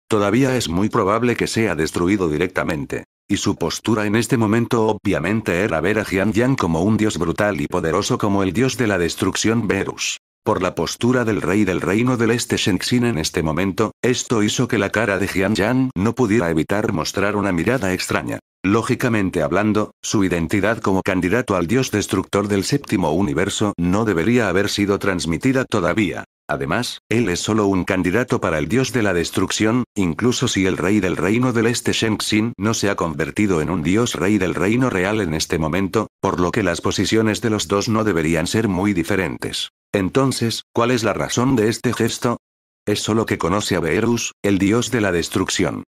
Todavía es muy probable que sea destruido directamente. Y su postura en este momento obviamente era ver a Jian como un dios brutal y poderoso como el dios de la destrucción Verus. Por la postura del rey del reino del este Shenxin en este momento, esto hizo que la cara de Jian Yan no pudiera evitar mostrar una mirada extraña. Lógicamente hablando, su identidad como candidato al dios destructor del séptimo universo no debería haber sido transmitida todavía. Además, él es solo un candidato para el dios de la destrucción, incluso si el rey del reino del este Shenxin no se ha convertido en un dios rey del reino real en este momento, por lo que las posiciones de los dos no deberían ser muy diferentes. Entonces, ¿cuál es la razón de este gesto? Es solo que conoce a Beerus, el dios de la destrucción.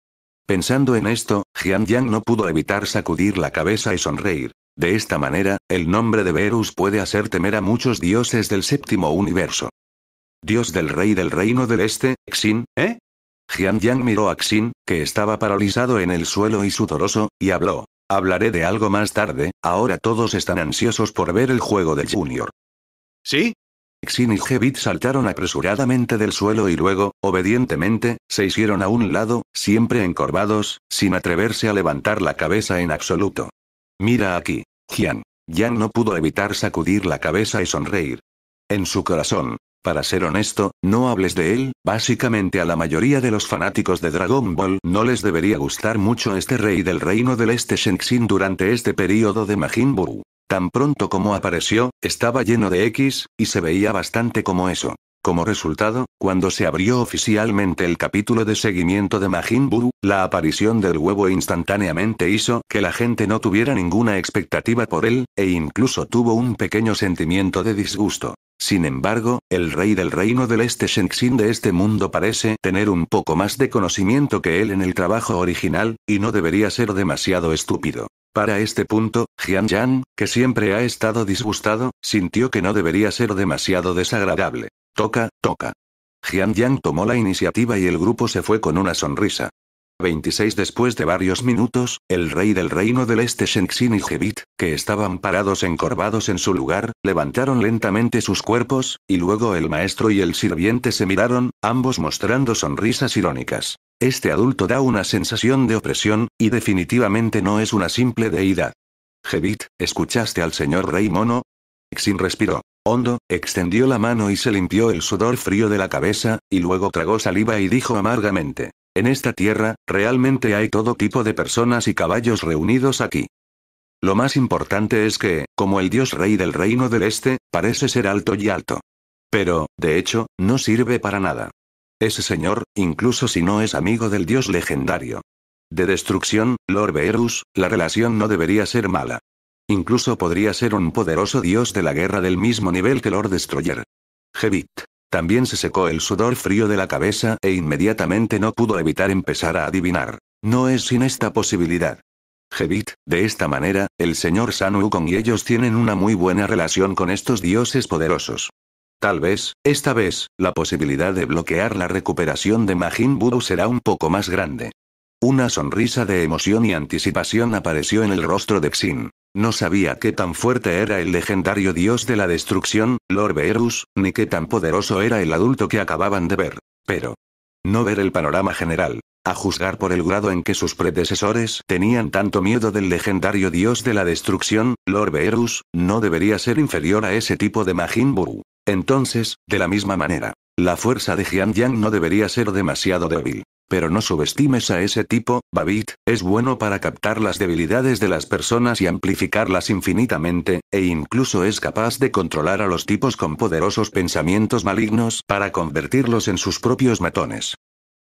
Pensando en esto, Jian Yang no pudo evitar sacudir la cabeza y sonreír. De esta manera, el nombre de Beerus puede hacer temer a muchos dioses del séptimo universo. Dios del rey del reino del este, Xin, ¿eh? Jian Yang miró a Xin, que estaba paralizado en el suelo y sudoroso, y habló. Hablaré de algo más tarde, ahora todos están ansiosos por ver el juego de Junior. ¿Sí? Xin y Gebit saltaron apresuradamente del suelo y luego, obedientemente, se hicieron a un lado, siempre encorvados, sin atreverse a levantar la cabeza en absoluto. Mira aquí. Jian. Jian no pudo evitar sacudir la cabeza y sonreír. En su corazón. Para ser honesto, no hables de él, básicamente a la mayoría de los fanáticos de Dragon Ball no les debería gustar mucho este rey del reino del este Shenxin durante este periodo de Majin Buu. Tan pronto como apareció, estaba lleno de X, y se veía bastante como eso. Como resultado, cuando se abrió oficialmente el capítulo de seguimiento de Majin la aparición del huevo instantáneamente hizo que la gente no tuviera ninguna expectativa por él, e incluso tuvo un pequeño sentimiento de disgusto. Sin embargo, el rey del reino del este Shenxin de este mundo parece tener un poco más de conocimiento que él en el trabajo original, y no debería ser demasiado estúpido. Para este punto, Jian Yan, que siempre ha estado disgustado, sintió que no debería ser demasiado desagradable. Toca, toca. Jian Yang tomó la iniciativa y el grupo se fue con una sonrisa. 26 Después de varios minutos, el rey del reino del este Shenxin y Jebit, que estaban parados encorvados en su lugar, levantaron lentamente sus cuerpos, y luego el maestro y el sirviente se miraron, ambos mostrando sonrisas irónicas. Este adulto da una sensación de opresión, y definitivamente no es una simple deidad. Jebit, ¿escuchaste al señor Rey Mono? Sin respiró. Hondo, extendió la mano y se limpió el sudor frío de la cabeza, y luego tragó saliva y dijo amargamente. En esta tierra, realmente hay todo tipo de personas y caballos reunidos aquí. Lo más importante es que, como el dios rey del reino del este, parece ser alto y alto. Pero, de hecho, no sirve para nada. Ese señor, incluso si no es amigo del dios legendario. De destrucción, Lord Beerus, la relación no debería ser mala. Incluso podría ser un poderoso dios de la guerra del mismo nivel que Lord Destroyer. Hevit. También se secó el sudor frío de la cabeza e inmediatamente no pudo evitar empezar a adivinar. No es sin esta posibilidad. Hevit, de esta manera, el señor San Wukong y ellos tienen una muy buena relación con estos dioses poderosos. Tal vez, esta vez, la posibilidad de bloquear la recuperación de Majin Buu será un poco más grande. Una sonrisa de emoción y anticipación apareció en el rostro de Xin. No sabía qué tan fuerte era el legendario dios de la destrucción, Lord Beerus, ni qué tan poderoso era el adulto que acababan de ver. Pero. No ver el panorama general, a juzgar por el grado en que sus predecesores tenían tanto miedo del legendario dios de la destrucción, Lord Beerus, no debería ser inferior a ese tipo de Majin Buu. Entonces, de la misma manera, la fuerza de Jian Yang no debería ser demasiado débil. Pero no subestimes a ese tipo, Babit, es bueno para captar las debilidades de las personas y amplificarlas infinitamente, e incluso es capaz de controlar a los tipos con poderosos pensamientos malignos para convertirlos en sus propios matones.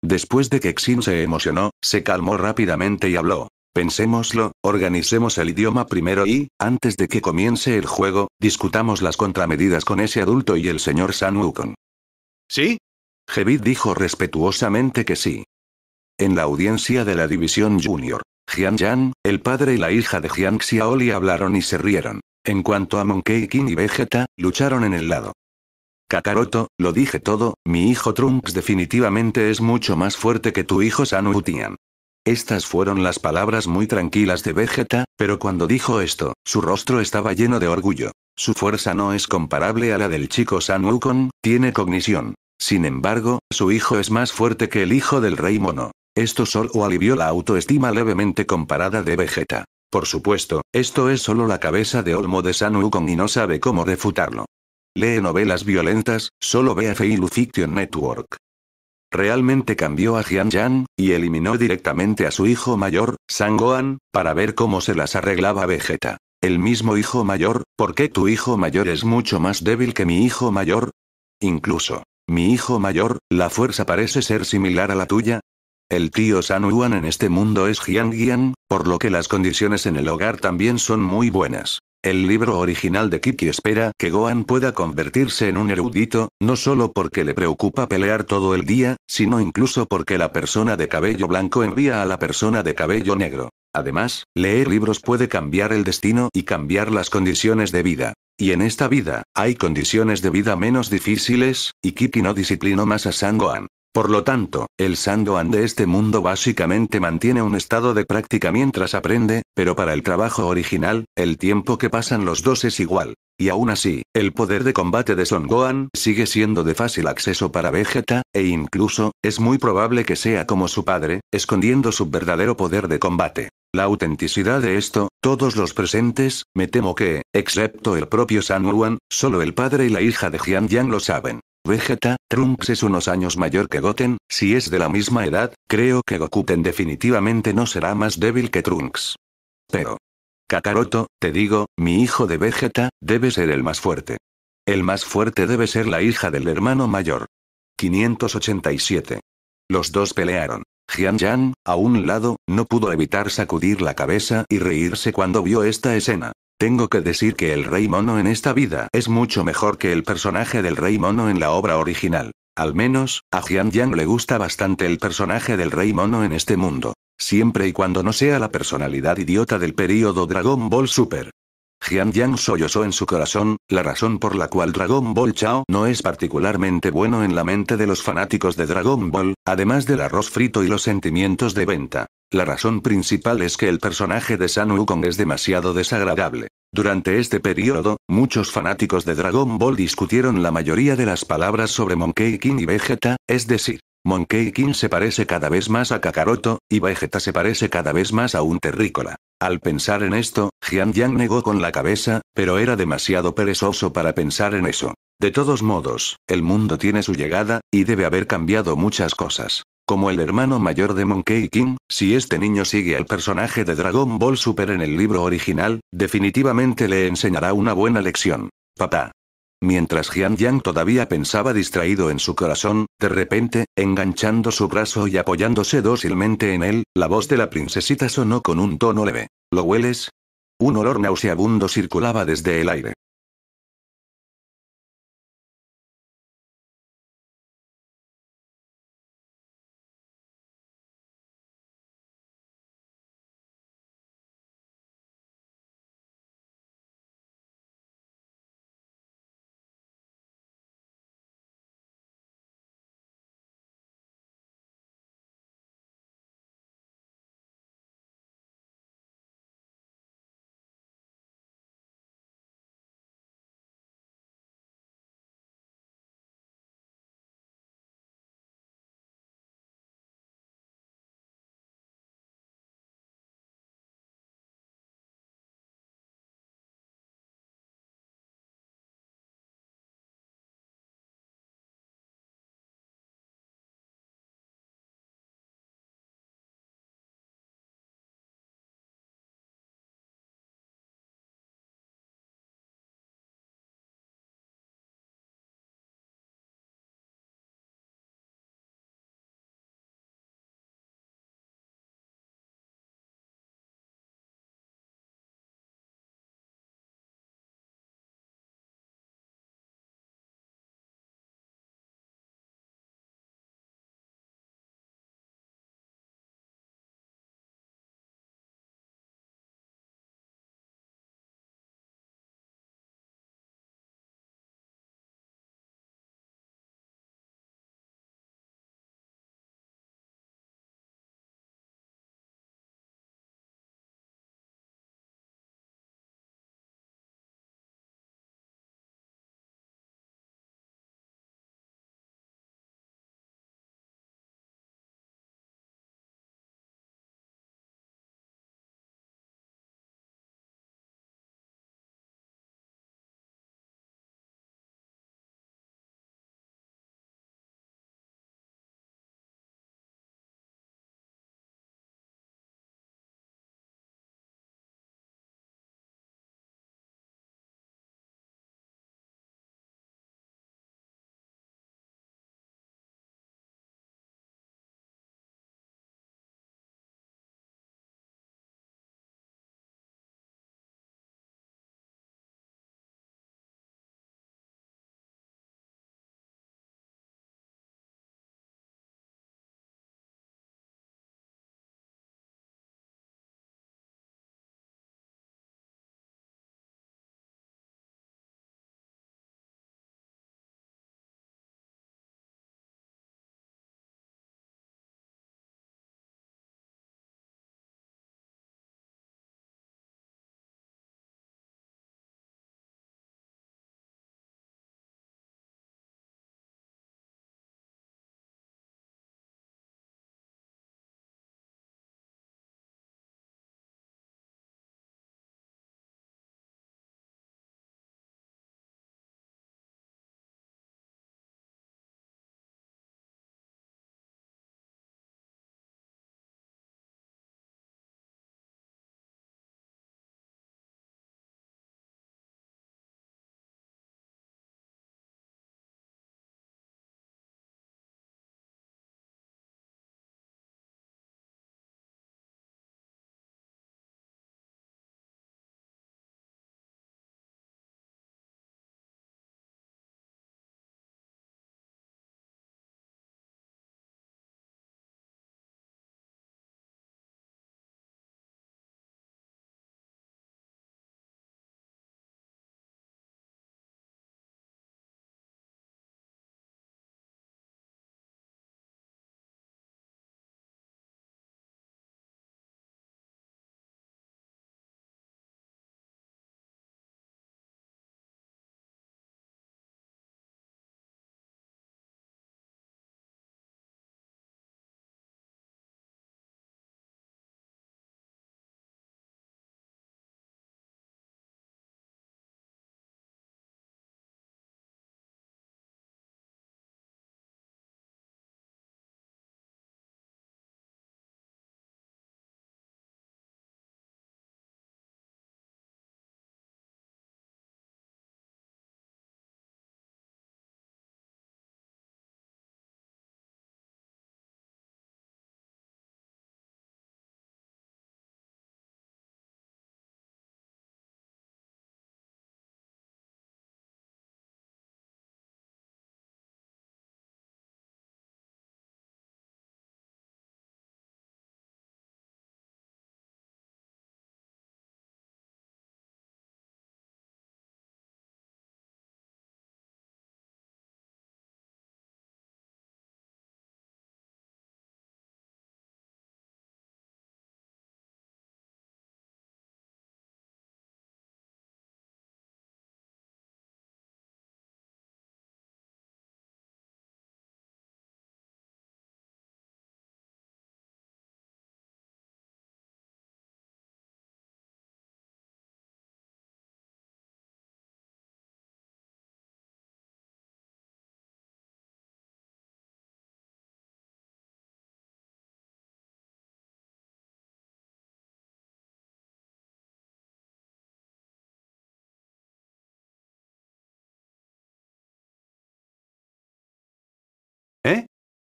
Después de que Xin se emocionó, se calmó rápidamente y habló. Pensémoslo, organicemos el idioma primero y, antes de que comience el juego, discutamos las contramedidas con ese adulto y el señor San Wukong. ¿Sí? Jebid dijo respetuosamente que sí. En la audiencia de la división junior, Jian Yan, el padre y la hija de Jiang Xiaoli hablaron y se rieron. En cuanto a Monkey King y Vegeta, lucharon en el lado Kakaroto, lo dije todo, mi hijo Trunks definitivamente es mucho más fuerte que tu hijo Utian. Estas fueron las palabras muy tranquilas de Vegeta, pero cuando dijo esto, su rostro estaba lleno de orgullo. Su fuerza no es comparable a la del chico San tiene cognición. Sin embargo, su hijo es más fuerte que el hijo del rey mono. Esto solo alivió la autoestima levemente comparada de Vegeta. Por supuesto, esto es solo la cabeza de Olmo de San y no sabe cómo refutarlo. Lee novelas violentas, solo ve a Feilu Fiction Network. Realmente cambió a Jian y eliminó directamente a su hijo mayor, Sangoan, para ver cómo se las arreglaba Vegeta. El mismo hijo mayor, ¿por qué tu hijo mayor es mucho más débil que mi hijo mayor? Incluso, mi hijo mayor, la fuerza parece ser similar a la tuya. El tío San Yuan en este mundo es Jian por lo que las condiciones en el hogar también son muy buenas. El libro original de Kiki espera que Gohan pueda convertirse en un erudito, no solo porque le preocupa pelear todo el día, sino incluso porque la persona de cabello blanco envía a la persona de cabello negro. Además, leer libros puede cambiar el destino y cambiar las condiciones de vida. Y en esta vida, hay condiciones de vida menos difíciles, y Kiki no disciplinó más a San Gohan. Por lo tanto, el Sandoan de este mundo básicamente mantiene un estado de práctica mientras aprende, pero para el trabajo original, el tiempo que pasan los dos es igual. Y aún así, el poder de combate de Son Gohan sigue siendo de fácil acceso para Vegeta, e incluso, es muy probable que sea como su padre, escondiendo su verdadero poder de combate. La autenticidad de esto, todos los presentes, me temo que, excepto el propio San Juan, solo el padre y la hija de Jian Yang lo saben. Vegeta, Trunks es unos años mayor que Goten, si es de la misma edad, creo que Gokuten definitivamente no será más débil que Trunks. Pero... Kakaroto, te digo, mi hijo de Vegeta, debe ser el más fuerte. El más fuerte debe ser la hija del hermano mayor. 587. Los dos pelearon. Jian Yang, a un lado, no pudo evitar sacudir la cabeza y reírse cuando vio esta escena. Tengo que decir que el rey mono en esta vida es mucho mejor que el personaje del rey mono en la obra original. Al menos, a Jian Yang le gusta bastante el personaje del rey mono en este mundo. Siempre y cuando no sea la personalidad idiota del período Dragon Ball Super. Jian Yang sollozó en su corazón, la razón por la cual Dragon Ball Chao no es particularmente bueno en la mente de los fanáticos de Dragon Ball, además del arroz frito y los sentimientos de venta. La razón principal es que el personaje de San Wukong es demasiado desagradable. Durante este periodo, muchos fanáticos de Dragon Ball discutieron la mayoría de las palabras sobre Monkey King y Vegeta, es decir, Monkey King se parece cada vez más a Kakaroto, y Vegeta se parece cada vez más a un terrícola. Al pensar en esto, Jian Yang negó con la cabeza, pero era demasiado perezoso para pensar en eso. De todos modos, el mundo tiene su llegada, y debe haber cambiado muchas cosas. Como el hermano mayor de Monkey King, si este niño sigue al personaje de Dragon Ball Super en el libro original, definitivamente le enseñará una buena lección. Papá. Mientras Jian Yang todavía pensaba distraído en su corazón, de repente, enganchando su brazo y apoyándose dócilmente en él, la voz de la princesita sonó con un tono leve. ¿Lo hueles? Un olor nauseabundo circulaba desde el aire.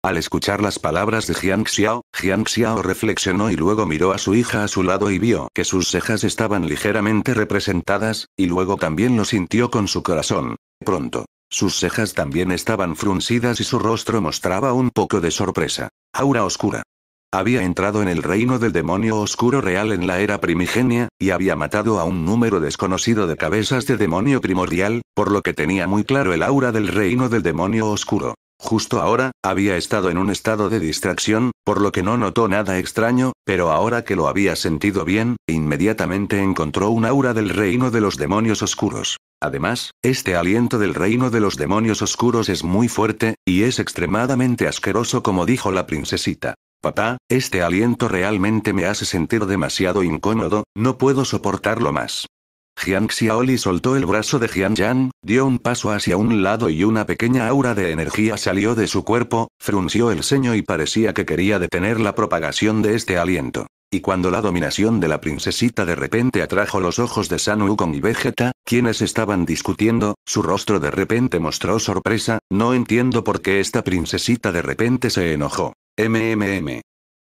Al escuchar las palabras de Jiang Xiao, Jiang Xiao reflexionó y luego miró a su hija a su lado y vio que sus cejas estaban ligeramente representadas, y luego también lo sintió con su corazón. Pronto. Sus cejas también estaban fruncidas y su rostro mostraba un poco de sorpresa. Aura oscura. Había entrado en el reino del demonio oscuro real en la era primigenia, y había matado a un número desconocido de cabezas de demonio primordial, por lo que tenía muy claro el aura del reino del demonio oscuro. Justo ahora, había estado en un estado de distracción, por lo que no notó nada extraño, pero ahora que lo había sentido bien, inmediatamente encontró un aura del reino de los demonios oscuros. Además, este aliento del reino de los demonios oscuros es muy fuerte, y es extremadamente asqueroso como dijo la princesita. Papá, este aliento realmente me hace sentir demasiado incómodo, no puedo soportarlo más. Jiang Xiaoli soltó el brazo de Jian Yan, dio un paso hacia un lado y una pequeña aura de energía salió de su cuerpo, frunció el ceño y parecía que quería detener la propagación de este aliento. Y cuando la dominación de la princesita de repente atrajo los ojos de San Wukong y Vegeta, quienes estaban discutiendo, su rostro de repente mostró sorpresa, no entiendo por qué esta princesita de repente se enojó. MMM.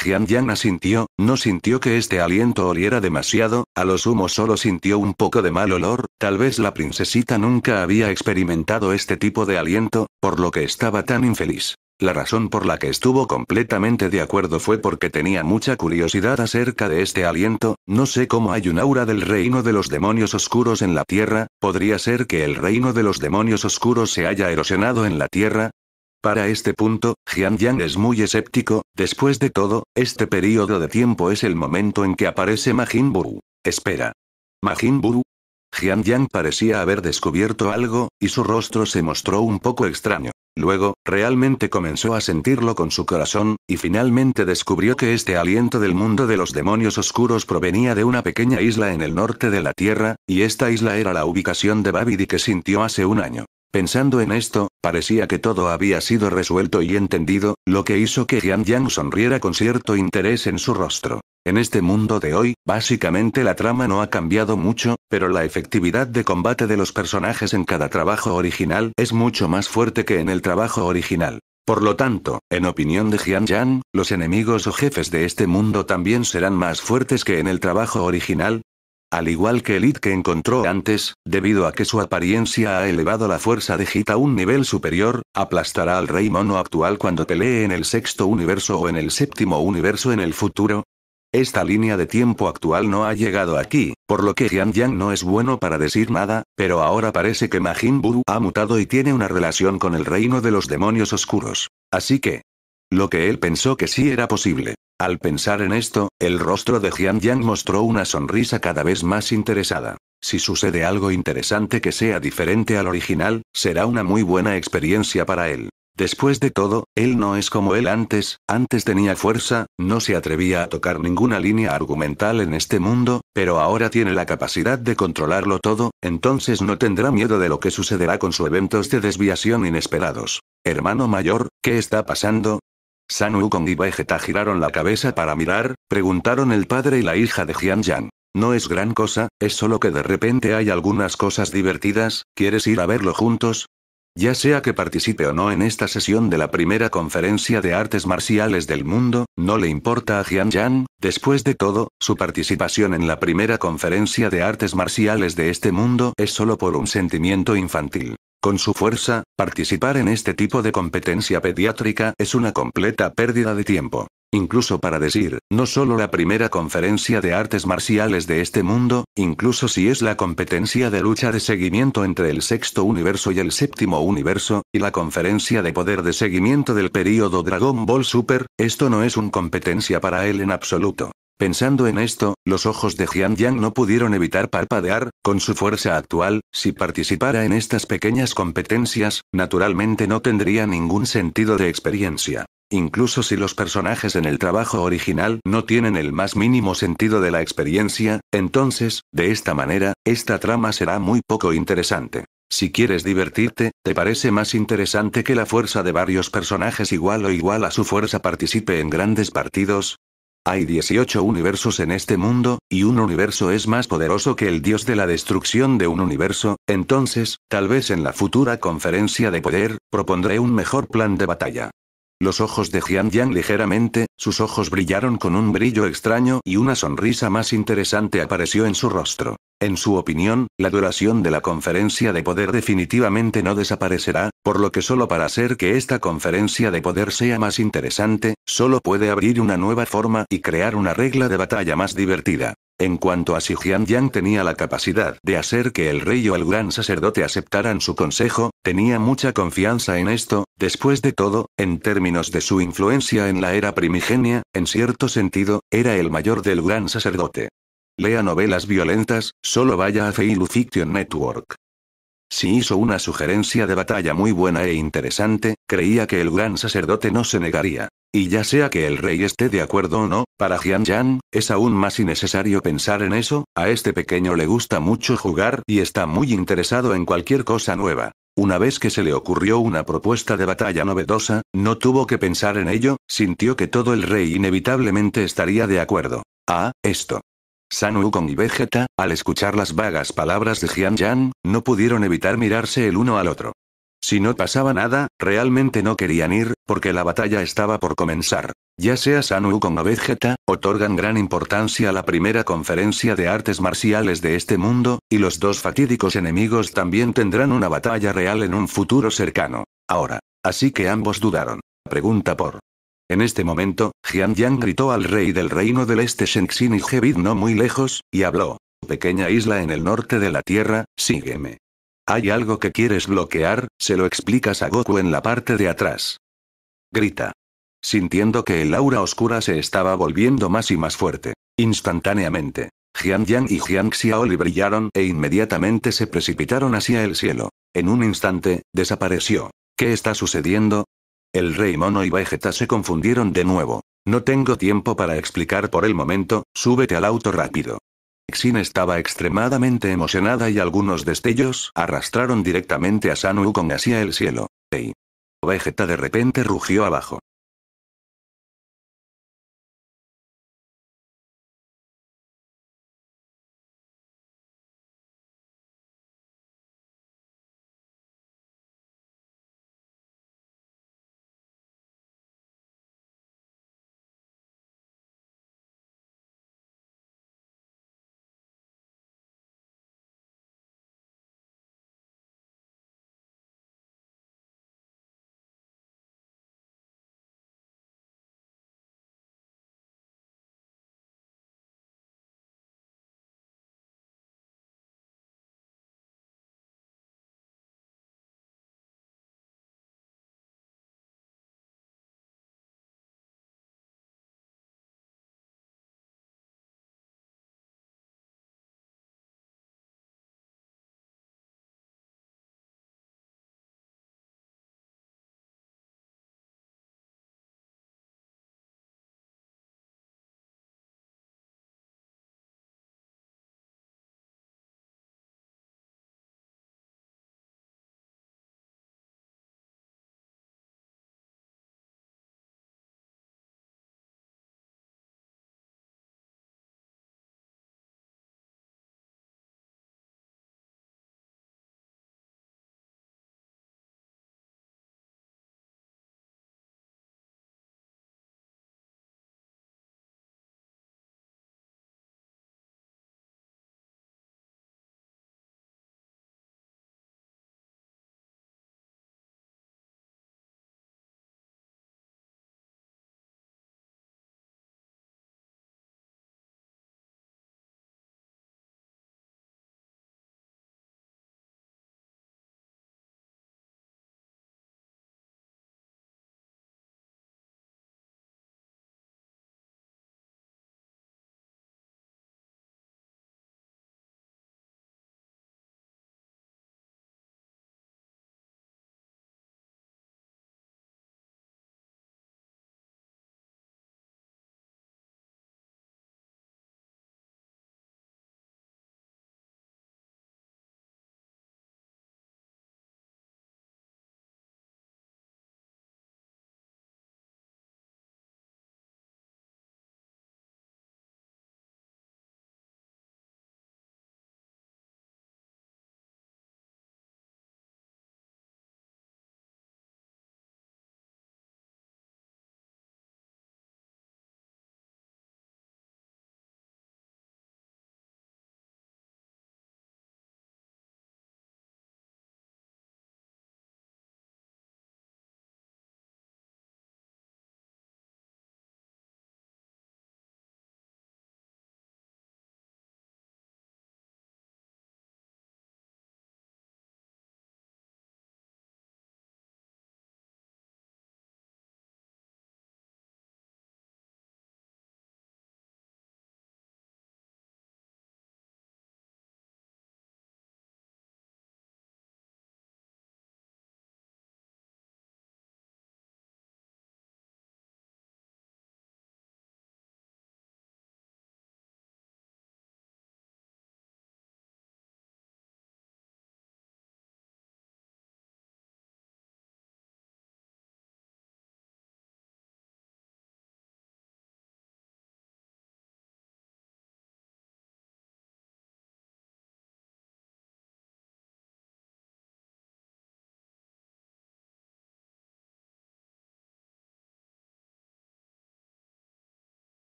Jian Yan asintió, no sintió que este aliento oliera demasiado, a lo sumo solo sintió un poco de mal olor, tal vez la princesita nunca había experimentado este tipo de aliento, por lo que estaba tan infeliz. La razón por la que estuvo completamente de acuerdo fue porque tenía mucha curiosidad acerca de este aliento, no sé cómo hay un aura del reino de los demonios oscuros en la tierra, podría ser que el reino de los demonios oscuros se haya erosionado en la tierra, para este punto, Jian Yang es muy escéptico, después de todo, este periodo de tiempo es el momento en que aparece Majin Buu. Espera. ¿Majin Buu? Jian Yang parecía haber descubierto algo, y su rostro se mostró un poco extraño. Luego, realmente comenzó a sentirlo con su corazón, y finalmente descubrió que este aliento del mundo de los demonios oscuros provenía de una pequeña isla en el norte de la Tierra, y esta isla era la ubicación de Babidi que sintió hace un año. Pensando en esto, parecía que todo había sido resuelto y entendido, lo que hizo que Jian Yang sonriera con cierto interés en su rostro. En este mundo de hoy, básicamente la trama no ha cambiado mucho, pero la efectividad de combate de los personajes en cada trabajo original es mucho más fuerte que en el trabajo original. Por lo tanto, en opinión de Jian Yang, los enemigos o jefes de este mundo también serán más fuertes que en el trabajo original, al igual que el id que encontró antes, debido a que su apariencia ha elevado la fuerza de Hit a un nivel superior, aplastará al rey mono actual cuando pelee en el sexto universo o en el séptimo universo en el futuro, esta línea de tiempo actual no ha llegado aquí, por lo que Jian Yang no es bueno para decir nada, pero ahora parece que Majin Buu ha mutado y tiene una relación con el reino de los demonios oscuros. Así que... Lo que él pensó que sí era posible. Al pensar en esto, el rostro de Jian Yang mostró una sonrisa cada vez más interesada. Si sucede algo interesante que sea diferente al original, será una muy buena experiencia para él. Después de todo, él no es como él antes, antes tenía fuerza, no se atrevía a tocar ninguna línea argumental en este mundo, pero ahora tiene la capacidad de controlarlo todo, entonces no tendrá miedo de lo que sucederá con sus eventos de desviación inesperados. Hermano mayor, ¿qué está pasando? San Wukong y Vegeta giraron la cabeza para mirar, preguntaron el padre y la hija de Jian No es gran cosa, es solo que de repente hay algunas cosas divertidas, ¿quieres ir a verlo juntos? Ya sea que participe o no en esta sesión de la primera conferencia de artes marciales del mundo, no le importa a Jian Yang, después de todo, su participación en la primera conferencia de artes marciales de este mundo es solo por un sentimiento infantil. Con su fuerza, participar en este tipo de competencia pediátrica es una completa pérdida de tiempo. Incluso para decir, no solo la primera conferencia de artes marciales de este mundo, incluso si es la competencia de lucha de seguimiento entre el sexto universo y el séptimo universo, y la conferencia de poder de seguimiento del período Dragon Ball Super, esto no es una competencia para él en absoluto. Pensando en esto, los ojos de Jian Yang no pudieron evitar parpadear, con su fuerza actual, si participara en estas pequeñas competencias, naturalmente no tendría ningún sentido de experiencia. Incluso si los personajes en el trabajo original no tienen el más mínimo sentido de la experiencia, entonces, de esta manera, esta trama será muy poco interesante. Si quieres divertirte, te parece más interesante que la fuerza de varios personajes igual o igual a su fuerza participe en grandes partidos, hay 18 universos en este mundo, y un universo es más poderoso que el dios de la destrucción de un universo, entonces, tal vez en la futura conferencia de poder, propondré un mejor plan de batalla. Los ojos de Jian Yang ligeramente, sus ojos brillaron con un brillo extraño y una sonrisa más interesante apareció en su rostro. En su opinión, la duración de la conferencia de poder definitivamente no desaparecerá, por lo que solo para hacer que esta conferencia de poder sea más interesante, solo puede abrir una nueva forma y crear una regla de batalla más divertida. En cuanto a si Jian Yang tenía la capacidad de hacer que el rey o el gran sacerdote aceptaran su consejo, tenía mucha confianza en esto, después de todo, en términos de su influencia en la era primigenia, en cierto sentido, era el mayor del gran sacerdote. Lea novelas violentas, solo vaya a Feilu Fiction Network. Si hizo una sugerencia de batalla muy buena e interesante, creía que el gran sacerdote no se negaría. Y ya sea que el rey esté de acuerdo o no, para Jian Yan, es aún más innecesario pensar en eso, a este pequeño le gusta mucho jugar y está muy interesado en cualquier cosa nueva. Una vez que se le ocurrió una propuesta de batalla novedosa, no tuvo que pensar en ello, sintió que todo el rey inevitablemente estaría de acuerdo. Ah, esto. San Wukong y Vegeta, al escuchar las vagas palabras de Jian Yan, no pudieron evitar mirarse el uno al otro. Si no pasaba nada, realmente no querían ir, porque la batalla estaba por comenzar. Ya sea San Wukong o Vegeta, otorgan gran importancia a la primera conferencia de artes marciales de este mundo, y los dos fatídicos enemigos también tendrán una batalla real en un futuro cercano. Ahora. Así que ambos dudaron. Pregunta por en este momento, Jian Yang gritó al rey del reino del este Shenxin y Jebid no muy lejos, y habló. Pequeña isla en el norte de la tierra, sígueme. Hay algo que quieres bloquear, se lo explicas a Goku en la parte de atrás. Grita. Sintiendo que el aura oscura se estaba volviendo más y más fuerte. Instantáneamente, Jian Yang y Jiang Xiaoli brillaron e inmediatamente se precipitaron hacia el cielo. En un instante, desapareció. ¿Qué está sucediendo? El rey mono y Vegeta se confundieron de nuevo. No tengo tiempo para explicar por el momento, súbete al auto rápido. Xin estaba extremadamente emocionada y algunos destellos arrastraron directamente a Sanu con hacia el cielo. Vegeta de repente rugió abajo.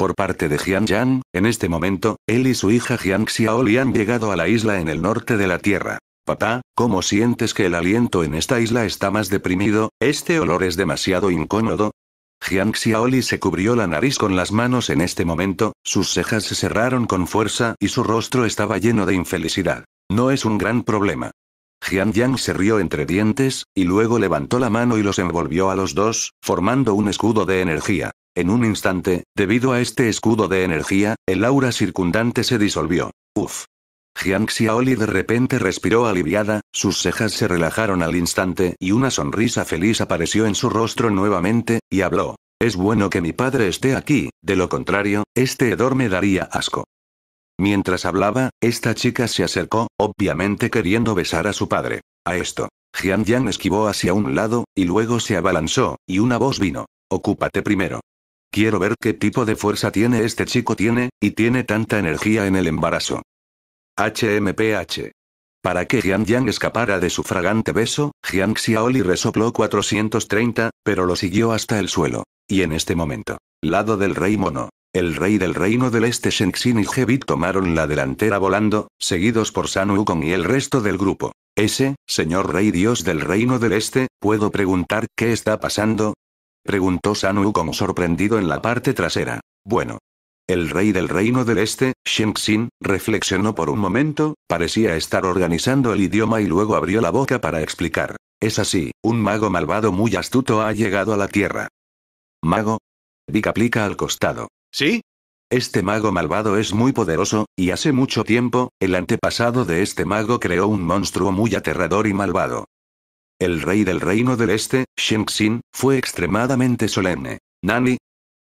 Por parte de Jian Yang, en este momento, él y su hija Jiang Xiaoli han llegado a la isla en el norte de la Tierra. Papá, ¿cómo sientes que el aliento en esta isla está más deprimido? Este olor es demasiado incómodo. Jiang Xiaoli se cubrió la nariz con las manos en este momento, sus cejas se cerraron con fuerza y su rostro estaba lleno de infelicidad. No es un gran problema. Jian Yang se rió entre dientes, y luego levantó la mano y los envolvió a los dos, formando un escudo de energía. En un instante, debido a este escudo de energía, el aura circundante se disolvió. Uf. Jiang Xiaoli de repente respiró aliviada, sus cejas se relajaron al instante y una sonrisa feliz apareció en su rostro nuevamente, y habló. Es bueno que mi padre esté aquí, de lo contrario, este hedor me daría asco. Mientras hablaba, esta chica se acercó, obviamente queriendo besar a su padre. A esto, Jiang Yang esquivó hacia un lado, y luego se abalanzó, y una voz vino. Ocúpate primero. Quiero ver qué tipo de fuerza tiene este chico tiene, y tiene tanta energía en el embarazo. HMPH. Para que Jiang Yang escapara de su fragante beso, Jiang Xiaoli resopló 430, pero lo siguió hasta el suelo. Y en este momento, lado del rey mono, el rey del reino del este Shenxin y Jebit tomaron la delantera volando, seguidos por San Wukong y el resto del grupo. Ese, señor rey dios del reino del este, ¿puedo preguntar qué está pasando? Preguntó Sanu como sorprendido en la parte trasera. Bueno. El rey del reino del este, Shenxin, reflexionó por un momento, parecía estar organizando el idioma y luego abrió la boca para explicar. Es así, un mago malvado muy astuto ha llegado a la tierra. ¿Mago? Vic aplica al costado. ¿Sí? Este mago malvado es muy poderoso, y hace mucho tiempo, el antepasado de este mago creó un monstruo muy aterrador y malvado. El rey del reino del este, Shengxin, fue extremadamente solemne. Nani.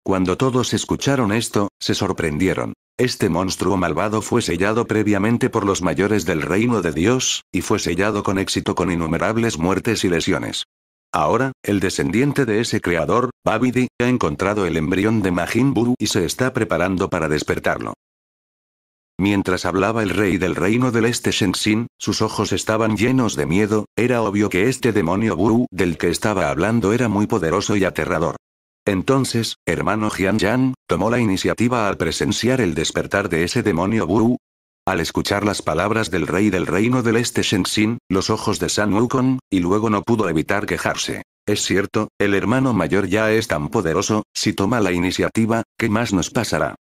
Cuando todos escucharon esto, se sorprendieron. Este monstruo malvado fue sellado previamente por los mayores del reino de Dios, y fue sellado con éxito con innumerables muertes y lesiones. Ahora, el descendiente de ese creador, Babidi, ha encontrado el embrión de Majin Buu y se está preparando para despertarlo. Mientras hablaba el rey del reino del este Shenxin, sus ojos estaban llenos de miedo, era obvio que este demonio Buru del que estaba hablando era muy poderoso y aterrador. Entonces, hermano Jian Yan, tomó la iniciativa al presenciar el despertar de ese demonio Buru. Al escuchar las palabras del rey del reino del este Shenxin, los ojos de San Wukong, y luego no pudo evitar quejarse. Es cierto, el hermano mayor ya es tan poderoso, si toma la iniciativa, ¿qué más nos pasará?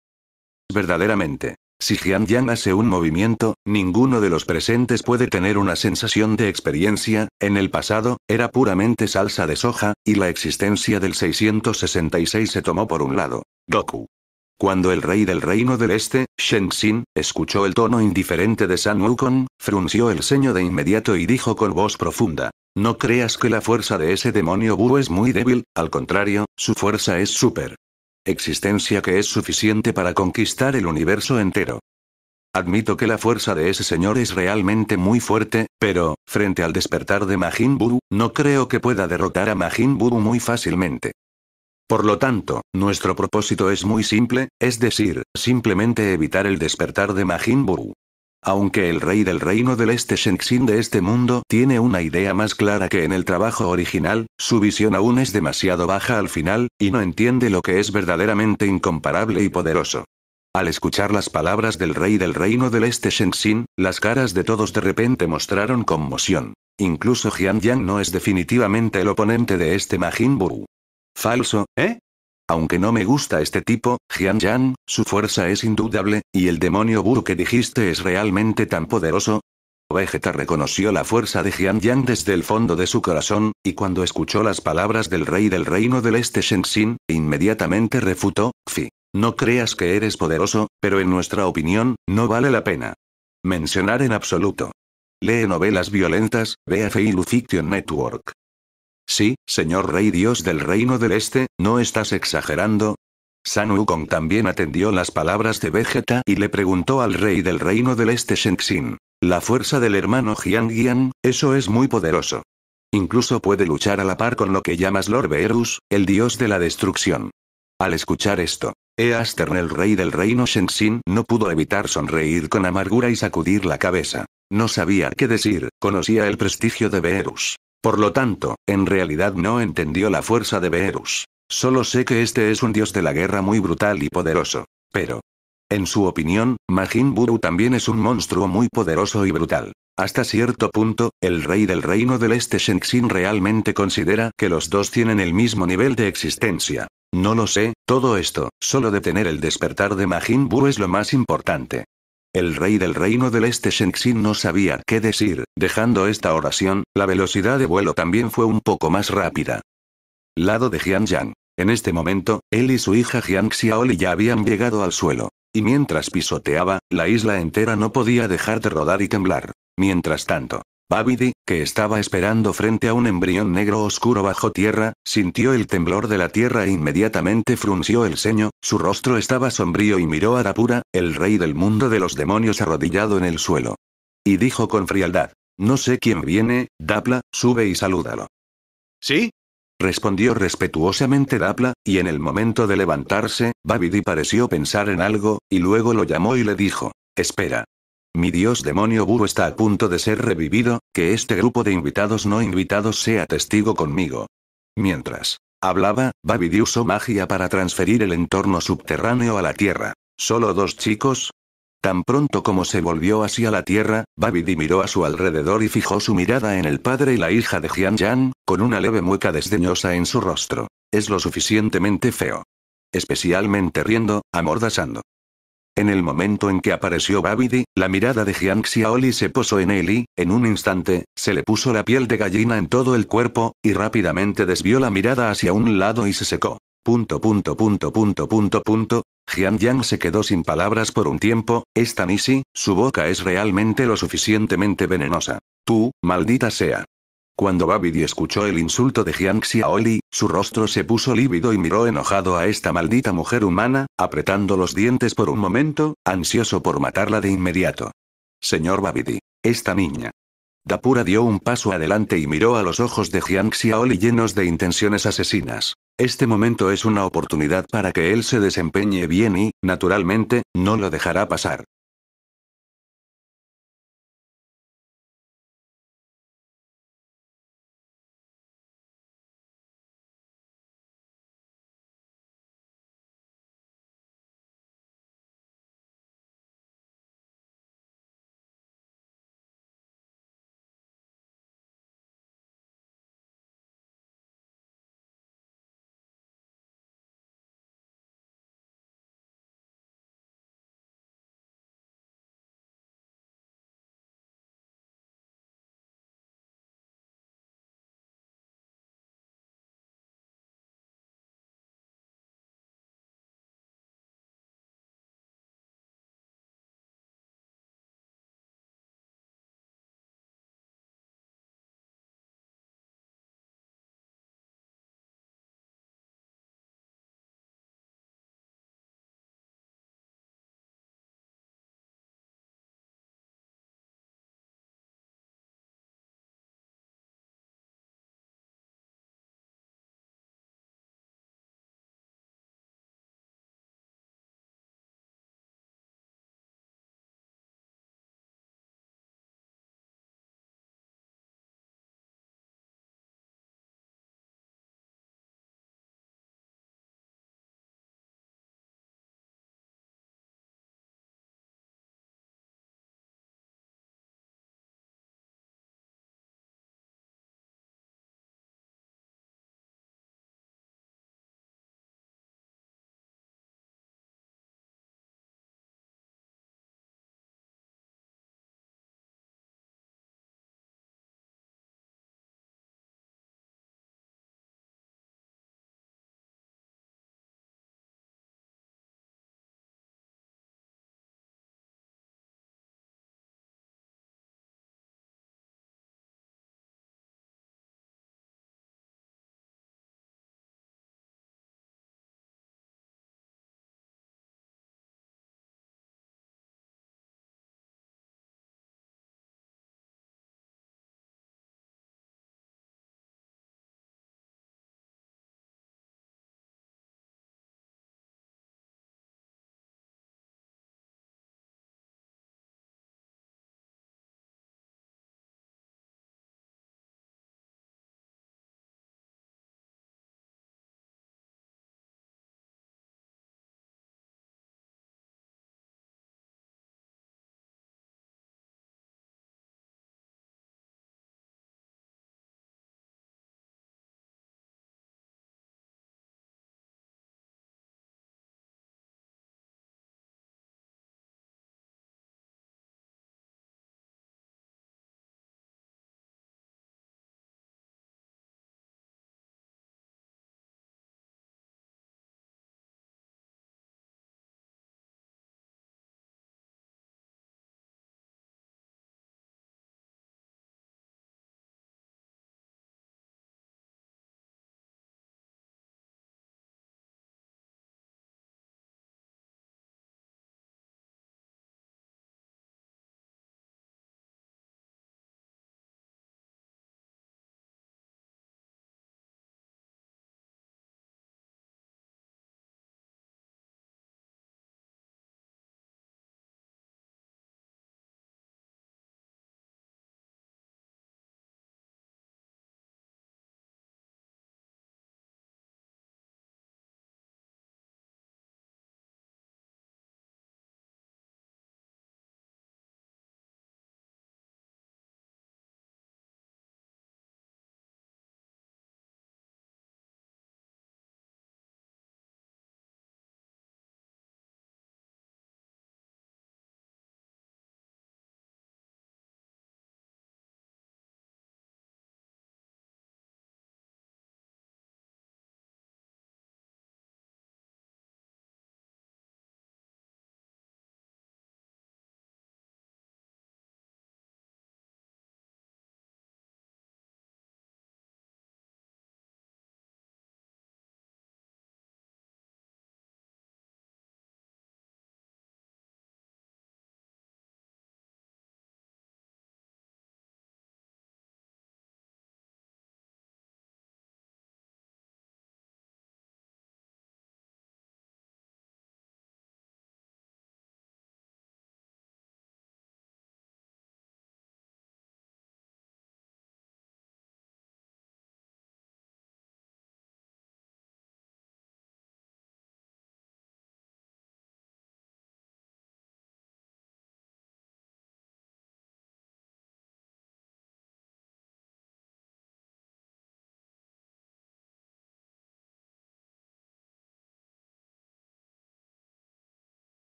Verdaderamente. Si Jian hace un movimiento, ninguno de los presentes puede tener una sensación de experiencia, en el pasado, era puramente salsa de soja, y la existencia del 666 se tomó por un lado. Goku. Cuando el rey del reino del este, Shen Xin, escuchó el tono indiferente de San Wukong, frunció el ceño de inmediato y dijo con voz profunda. No creas que la fuerza de ese demonio Wu es muy débil, al contrario, su fuerza es súper. Existencia que es suficiente para conquistar el universo entero. Admito que la fuerza de ese señor es realmente muy fuerte, pero, frente al despertar de Majin Buu, no creo que pueda derrotar a Majin Buu muy fácilmente. Por lo tanto, nuestro propósito es muy simple, es decir, simplemente evitar el despertar de Majin Buu. Aunque el rey del reino del este Shenxin de este mundo tiene una idea más clara que en el trabajo original, su visión aún es demasiado baja al final, y no entiende lo que es verdaderamente incomparable y poderoso. Al escuchar las palabras del rey del reino del este Shenxin, las caras de todos de repente mostraron conmoción. Incluso Jian Yang no es definitivamente el oponente de este Majin Buu. Falso, ¿eh? Aunque no me gusta este tipo, Jian Yan, su fuerza es indudable, y el demonio Buru que dijiste es realmente tan poderoso. Vegeta reconoció la fuerza de Jian Yan desde el fondo de su corazón, y cuando escuchó las palabras del rey del reino del este Shenxin, inmediatamente refutó, Fi. No creas que eres poderoso, pero en nuestra opinión, no vale la pena. Mencionar en absoluto. Lee novelas violentas, ve a Feilu Fiction Network. Sí, señor rey dios del reino del este, ¿no estás exagerando? San Wukong también atendió las palabras de Vegeta y le preguntó al rey del reino del este Shenxin. La fuerza del hermano Jian eso es muy poderoso. Incluso puede luchar a la par con lo que llamas Lord Beerus, el dios de la destrucción. Al escuchar esto, Eastern el rey del reino Shenxin no pudo evitar sonreír con amargura y sacudir la cabeza. No sabía qué decir, conocía el prestigio de Beerus. Por lo tanto, en realidad no entendió la fuerza de Beerus. Solo sé que este es un dios de la guerra muy brutal y poderoso. Pero. En su opinión, Majin Buru también es un monstruo muy poderoso y brutal. Hasta cierto punto, el rey del reino del este Shenxin realmente considera que los dos tienen el mismo nivel de existencia. No lo sé, todo esto, solo detener el despertar de Majin Buru es lo más importante. El rey del reino del este Shenxin no sabía qué decir, dejando esta oración, la velocidad de vuelo también fue un poco más rápida. Lado de jian En este momento, él y su hija Jiang Xiaoli ya habían llegado al suelo. Y mientras pisoteaba, la isla entera no podía dejar de rodar y temblar. Mientras tanto, Babidi, que estaba esperando frente a un embrión negro oscuro bajo tierra, sintió el temblor de la tierra e inmediatamente frunció el ceño, su rostro estaba sombrío y miró a Dapura, el rey del mundo de los demonios arrodillado en el suelo. Y dijo con frialdad, no sé quién viene, Dapla, sube y salúdalo. ¿Sí? Respondió respetuosamente Dapla, y en el momento de levantarse, Babidi pareció pensar en algo, y luego lo llamó y le dijo, espera. Mi dios demonio burro está a punto de ser revivido, que este grupo de invitados no invitados sea testigo conmigo. Mientras hablaba, Babidi usó magia para transferir el entorno subterráneo a la tierra. ¿Solo dos chicos? Tan pronto como se volvió hacia la tierra, Babidi miró a su alrededor y fijó su mirada en el padre y la hija de Jian Yan, con una leve mueca desdeñosa en su rostro. Es lo suficientemente feo. Especialmente riendo, amordazando. En el momento en que apareció Babidi, la mirada de Jiang Xiaoli se posó en él y, en un instante, se le puso la piel de gallina en todo el cuerpo, y rápidamente desvió la mirada hacia un lado y se secó. Punto punto punto punto punto punto. Yang se quedó sin palabras por un tiempo, es tan easy, su boca es realmente lo suficientemente venenosa. Tú, maldita sea. Cuando Babidi escuchó el insulto de Jiang Xiaoli, su rostro se puso lívido y miró enojado a esta maldita mujer humana, apretando los dientes por un momento, ansioso por matarla de inmediato. Señor Babidi. Esta niña. Dapura dio un paso adelante y miró a los ojos de Jiang Xiaoli llenos de intenciones asesinas. Este momento es una oportunidad para que él se desempeñe bien y, naturalmente, no lo dejará pasar.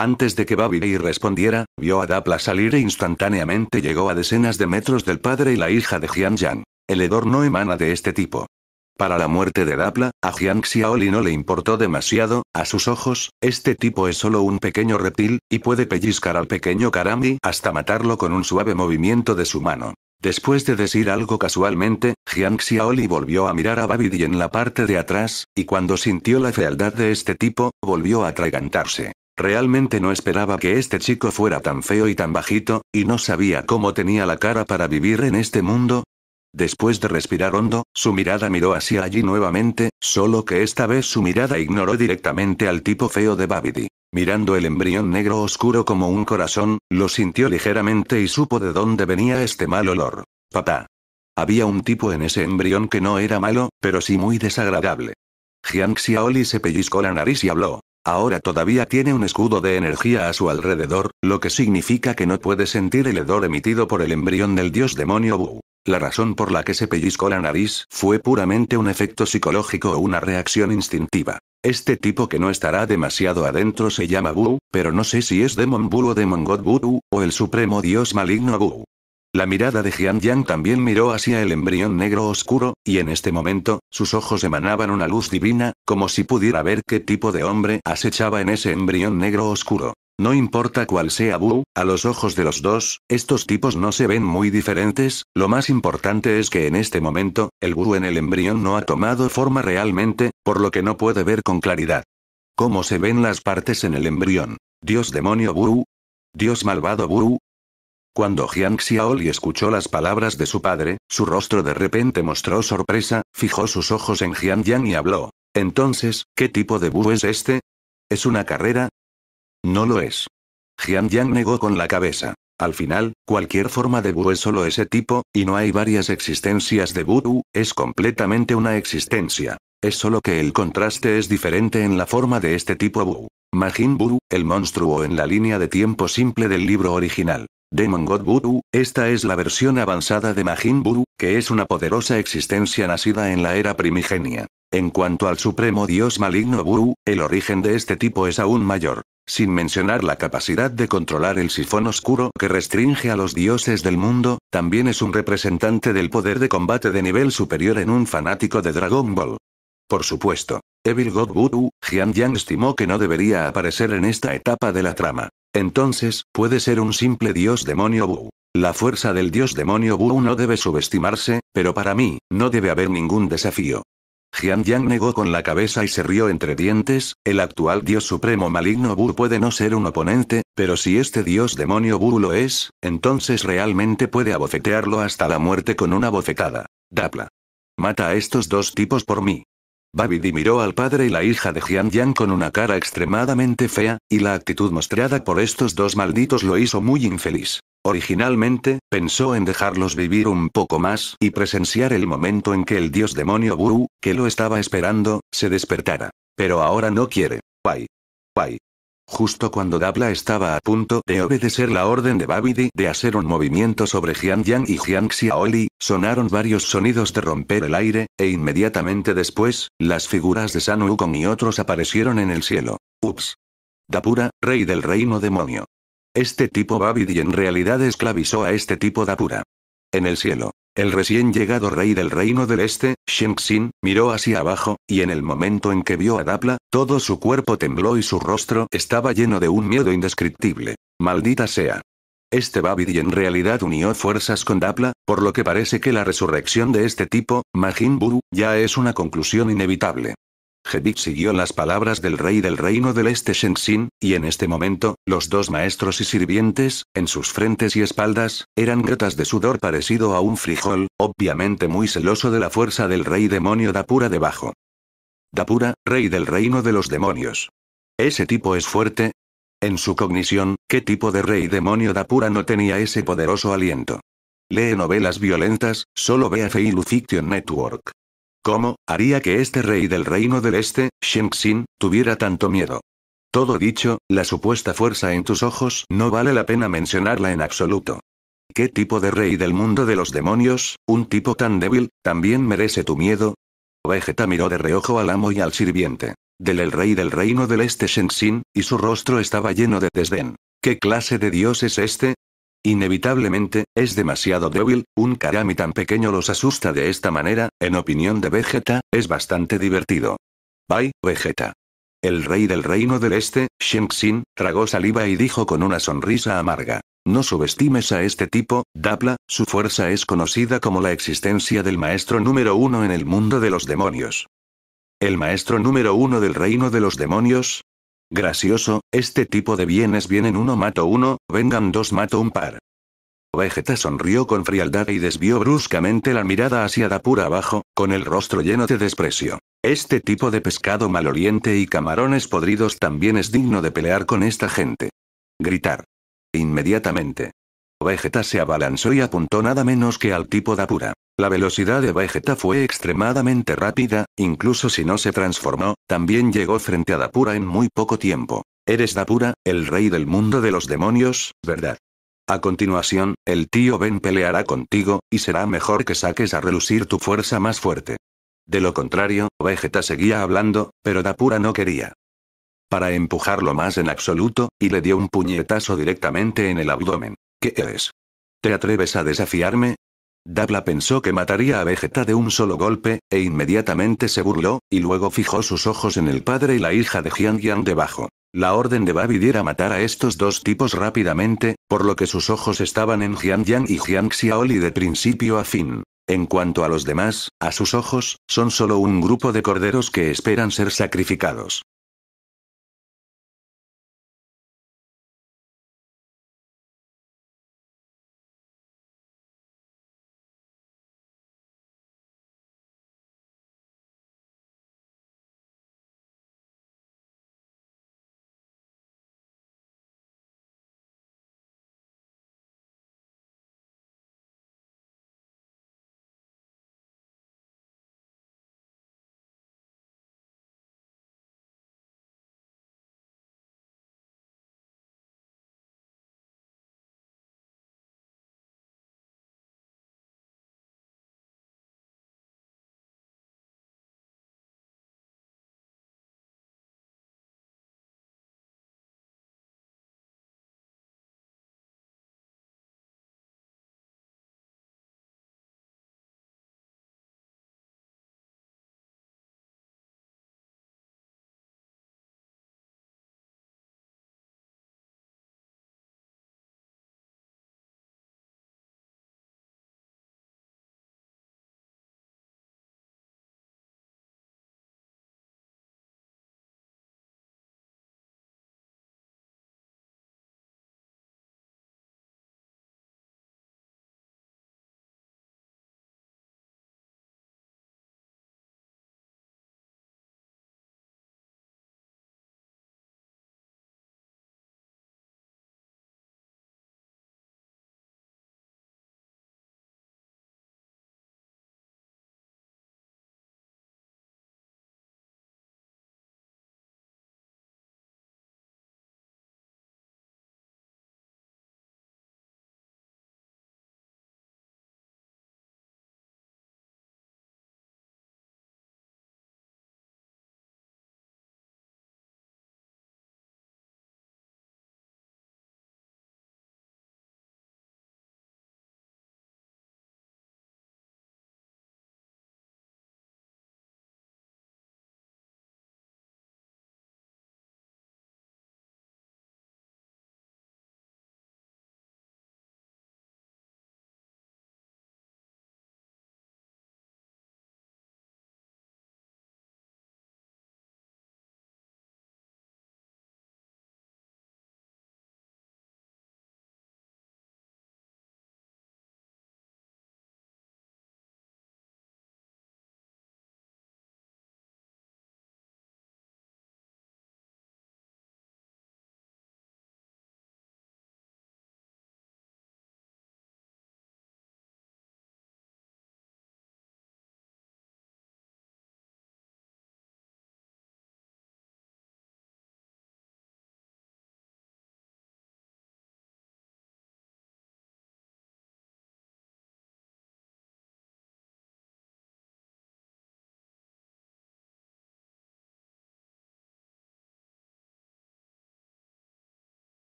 Antes de que Babidi respondiera, vio a Dapla salir e instantáneamente llegó a decenas de metros del padre y la hija de Jiang Yang. El hedor no emana de este tipo. Para la muerte de Dapla, a Jiang Xiaoli no le importó demasiado, a sus ojos, este tipo es solo un pequeño reptil, y puede pellizcar al pequeño Karami hasta matarlo con un suave movimiento de su mano. Después de decir algo casualmente, Jiang Xiaoli volvió a mirar a Babidi en la parte de atrás, y cuando sintió la fealdad de este tipo, volvió a atragantarse. Realmente no esperaba que este chico fuera tan feo y tan bajito, y no sabía cómo tenía la cara para vivir en este mundo. Después de respirar hondo, su mirada miró hacia allí nuevamente, solo que esta vez su mirada ignoró directamente al tipo feo de Babidi. Mirando el embrión negro oscuro como un corazón, lo sintió ligeramente y supo de dónde venía este mal olor. Papá. Había un tipo en ese embrión que no era malo, pero sí muy desagradable. Jiang Xiaoli se pellizcó la nariz y habló. Ahora todavía tiene un escudo de energía a su alrededor, lo que significa que no puede sentir el hedor emitido por el embrión del dios demonio Bu. La razón por la que se pellizcó la nariz fue puramente un efecto psicológico o una reacción instintiva. Este tipo que no estará demasiado adentro se llama Wu, pero no sé si es Demon Bu o Demon God Wu o el supremo dios maligno Buu. La mirada de Jian Yang también miró hacia el embrión negro oscuro, y en este momento, sus ojos emanaban una luz divina, como si pudiera ver qué tipo de hombre acechaba en ese embrión negro oscuro. No importa cuál sea Wu, a los ojos de los dos, estos tipos no se ven muy diferentes, lo más importante es que en este momento, el Wu en el embrión no ha tomado forma realmente, por lo que no puede ver con claridad. ¿Cómo se ven las partes en el embrión? Dios demonio Wu. Dios malvado Wu, cuando Jiang Xiaoli escuchó las palabras de su padre, su rostro de repente mostró sorpresa, fijó sus ojos en Jiang Yang y habló. Entonces, ¿qué tipo de Bú es este? ¿Es una carrera? No lo es. Jiang Yang negó con la cabeza. Al final, cualquier forma de Buu es solo ese tipo, y no hay varias existencias de Buu. es completamente una existencia. Es solo que el contraste es diferente en la forma de este tipo Buu. Majin Buu, el monstruo en la línea de tiempo simple del libro original. Demon God Buu, esta es la versión avanzada de Majin Buru, que es una poderosa existencia nacida en la era primigenia. En cuanto al supremo dios maligno Buru, el origen de este tipo es aún mayor. Sin mencionar la capacidad de controlar el sifón oscuro que restringe a los dioses del mundo, también es un representante del poder de combate de nivel superior en un fanático de Dragon Ball. Por supuesto, Evil God Buu, Jian Yang estimó que no debería aparecer en esta etapa de la trama. Entonces, puede ser un simple dios demonio Wu. La fuerza del dios demonio Wu no debe subestimarse, pero para mí, no debe haber ningún desafío. Jian Yang negó con la cabeza y se rió entre dientes, el actual dios supremo maligno Wu puede no ser un oponente, pero si este dios demonio Buu lo es, entonces realmente puede abofetearlo hasta la muerte con una bofetada. Dapla. Mata a estos dos tipos por mí. Babidi miró al padre y la hija de Jian Jiang con una cara extremadamente fea, y la actitud mostrada por estos dos malditos lo hizo muy infeliz. Originalmente, pensó en dejarlos vivir un poco más y presenciar el momento en que el dios demonio Buru, que lo estaba esperando, se despertara. Pero ahora no quiere. Guay. Guay. Justo cuando Dabla estaba a punto de obedecer la orden de Babidi de hacer un movimiento sobre Yang y Jiang Xiaoli, sonaron varios sonidos de romper el aire, e inmediatamente después, las figuras de San y otros aparecieron en el cielo. Ups. Dapura, rey del reino demonio. Este tipo Babidi en realidad esclavizó a este tipo Dapura. En el cielo. El recién llegado rey del reino del este, Xin, miró hacia abajo, y en el momento en que vio a Dapla, todo su cuerpo tembló y su rostro estaba lleno de un miedo indescriptible. Maldita sea. Este Babidi en realidad unió fuerzas con Dapla, por lo que parece que la resurrección de este tipo, Majin Buu, ya es una conclusión inevitable siguió las palabras del rey del reino del este Shenxin, y en este momento, los dos maestros y sirvientes, en sus frentes y espaldas, eran gotas de sudor parecido a un frijol, obviamente muy celoso de la fuerza del rey demonio Dapura debajo. Dapura, rey del reino de los demonios. ¿Ese tipo es fuerte? En su cognición, ¿qué tipo de rey demonio Dapura no tenía ese poderoso aliento? Lee novelas violentas, solo ve a lufiction Network. ¿Cómo haría que este rey del reino del este, Shenxin, tuviera tanto miedo? Todo dicho, la supuesta fuerza en tus ojos no vale la pena mencionarla en absoluto. ¿Qué tipo de rey del mundo de los demonios, un tipo tan débil, también merece tu miedo? Vegeta miró de reojo al amo y al sirviente. Del el rey del reino del este Shenxin, y su rostro estaba lleno de desdén. ¿Qué clase de dios es este? Inevitablemente, es demasiado débil, un karami tan pequeño los asusta de esta manera, en opinión de Vegeta, es bastante divertido. Bye, Vegeta. El rey del reino del este, Shenxin, tragó saliva y dijo con una sonrisa amarga. No subestimes a este tipo, Dapla, su fuerza es conocida como la existencia del maestro número uno en el mundo de los demonios. ¿El maestro número uno del reino de los demonios? Gracioso, este tipo de bienes vienen uno mato uno, vengan dos mato un par. Vegeta sonrió con frialdad y desvió bruscamente la mirada hacia Dapura abajo, con el rostro lleno de desprecio. Este tipo de pescado maloliente y camarones podridos también es digno de pelear con esta gente. Gritar. Inmediatamente. Vegeta se abalanzó y apuntó nada menos que al tipo Dapura. La velocidad de Vegeta fue extremadamente rápida, incluso si no se transformó, también llegó frente a Dapura en muy poco tiempo. Eres Dapura, el rey del mundo de los demonios, ¿verdad? A continuación, el tío Ben peleará contigo, y será mejor que saques a relucir tu fuerza más fuerte. De lo contrario, Vegeta seguía hablando, pero Dapura no quería. Para empujarlo más en absoluto, y le dio un puñetazo directamente en el abdomen. ¿Qué eres? ¿Te atreves a desafiarme? Dabla pensó que mataría a Vegeta de un solo golpe, e inmediatamente se burló, y luego fijó sus ojos en el padre y la hija de Jian debajo. La orden de Babi era matar a estos dos tipos rápidamente, por lo que sus ojos estaban en Jian y Jian Xiaoli de principio a fin. En cuanto a los demás, a sus ojos, son solo un grupo de corderos que esperan ser sacrificados.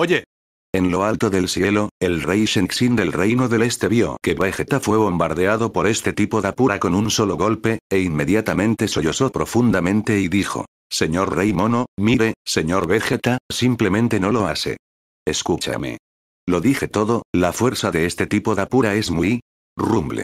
Oye. En lo alto del cielo, el rey Shenxin del Reino del Este vio que Vegeta fue bombardeado por este tipo de apura con un solo golpe, e inmediatamente sollozó profundamente y dijo, Señor Rey Mono, mire, señor Vegeta, simplemente no lo hace. Escúchame. Lo dije todo, la fuerza de este tipo de apura es muy... rumble.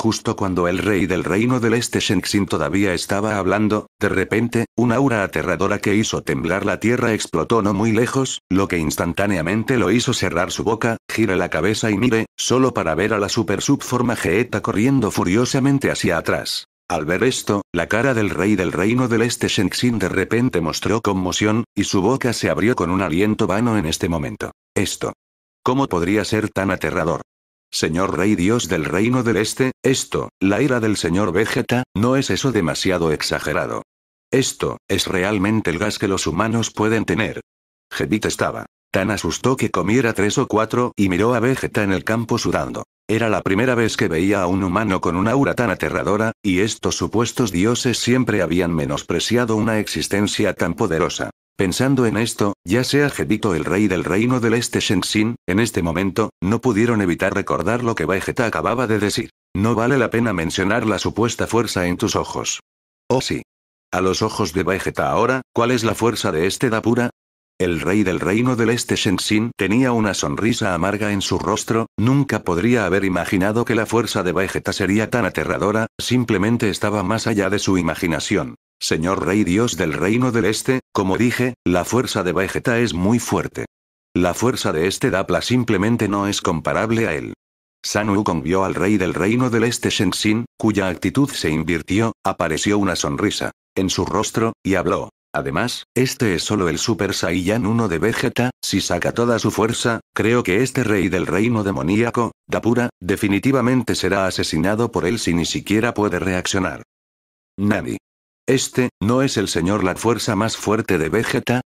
Justo cuando el rey del reino del este Shenxin todavía estaba hablando, de repente, una aura aterradora que hizo temblar la tierra explotó no muy lejos, lo que instantáneamente lo hizo cerrar su boca, gira la cabeza y mire, solo para ver a la super subforma Geeta corriendo furiosamente hacia atrás. Al ver esto, la cara del rey del reino del este Shenxin de repente mostró conmoción, y su boca se abrió con un aliento vano en este momento. Esto. ¿Cómo podría ser tan aterrador? Señor Rey Dios del Reino del Este, esto, la ira del señor Vegeta, no es eso demasiado exagerado. Esto, es realmente el gas que los humanos pueden tener. Jebit estaba tan asustó que comiera tres o cuatro y miró a Vegeta en el campo sudando. Era la primera vez que veía a un humano con una aura tan aterradora, y estos supuestos dioses siempre habían menospreciado una existencia tan poderosa. Pensando en esto, ya sea Jedito el rey del reino del este Shenxin, en este momento, no pudieron evitar recordar lo que Vegeta acababa de decir. No vale la pena mencionar la supuesta fuerza en tus ojos. Oh sí. A los ojos de Vegeta ahora, ¿cuál es la fuerza de este Dapura? El rey del reino del este Shenxin tenía una sonrisa amarga en su rostro, nunca podría haber imaginado que la fuerza de Vegeta sería tan aterradora, simplemente estaba más allá de su imaginación. Señor Rey Dios del Reino del Este, como dije, la fuerza de Vegeta es muy fuerte. La fuerza de este Dapla simplemente no es comparable a él. Sanu Wukong vio al rey del reino del este Shenxin, cuya actitud se invirtió, apareció una sonrisa en su rostro, y habló. Además, este es solo el Super Saiyan 1 de Vegeta, si saca toda su fuerza, creo que este rey del reino demoníaco, Dapura, definitivamente será asesinado por él si ni siquiera puede reaccionar. Nani. ¿Este, no es el señor la fuerza más fuerte de Vegeta?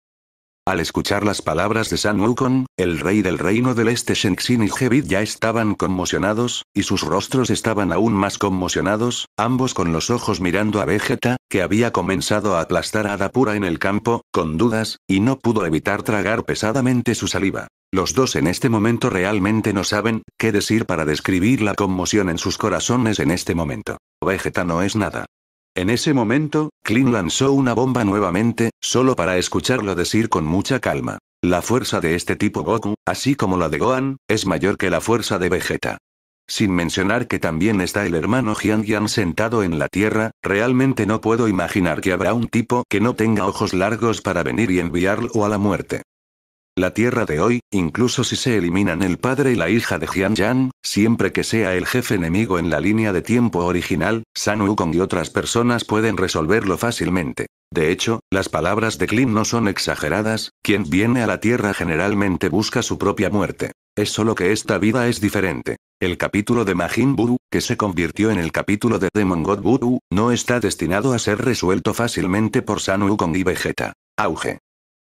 Al escuchar las palabras de San Wukong, el rey del reino del este Shenxin y Hebit ya estaban conmocionados, y sus rostros estaban aún más conmocionados, ambos con los ojos mirando a Vegeta, que había comenzado a aplastar a Adapura en el campo, con dudas, y no pudo evitar tragar pesadamente su saliva. Los dos en este momento realmente no saben qué decir para describir la conmoción en sus corazones en este momento. Vegeta no es nada. En ese momento, Kling lanzó una bomba nuevamente, solo para escucharlo decir con mucha calma. La fuerza de este tipo Goku, así como la de Gohan, es mayor que la fuerza de Vegeta. Sin mencionar que también está el hermano Jian sentado en la tierra, realmente no puedo imaginar que habrá un tipo que no tenga ojos largos para venir y enviarlo a la muerte. La tierra de hoy, incluso si se eliminan el padre y la hija de Jian Yan, siempre que sea el jefe enemigo en la línea de tiempo original, San Wukong y otras personas pueden resolverlo fácilmente. De hecho, las palabras de Klim no son exageradas, quien viene a la tierra generalmente busca su propia muerte. Es solo que esta vida es diferente. El capítulo de Majin Buu, que se convirtió en el capítulo de Demon God Buu, no está destinado a ser resuelto fácilmente por San Wukong y Vegeta. Auge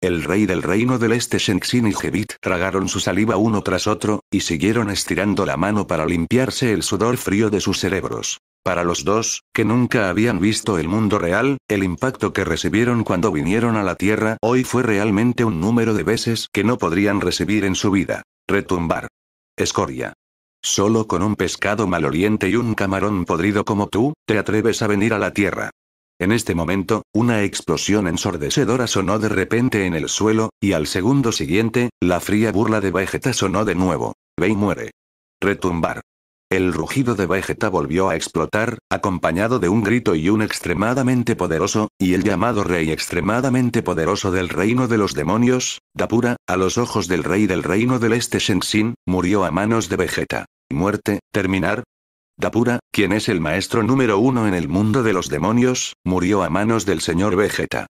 el rey del reino del este Shenxin y Jebit tragaron su saliva uno tras otro, y siguieron estirando la mano para limpiarse el sudor frío de sus cerebros. Para los dos, que nunca habían visto el mundo real, el impacto que recibieron cuando vinieron a la Tierra hoy fue realmente un número de veces que no podrían recibir en su vida. Retumbar. Escoria. Solo con un pescado maloliente y un camarón podrido como tú, te atreves a venir a la Tierra. En este momento, una explosión ensordecedora sonó de repente en el suelo, y al segundo siguiente, la fría burla de Vegeta sonó de nuevo. Ve muere. Retumbar. El rugido de Vegeta volvió a explotar, acompañado de un grito y un extremadamente poderoso, y el llamado rey extremadamente poderoso del reino de los demonios, Dapura, a los ojos del rey del reino del este Shenzhen, murió a manos de Vegeta. Muerte, terminar, Dapura, quien es el maestro número uno en el mundo de los demonios, murió a manos del señor Vegeta.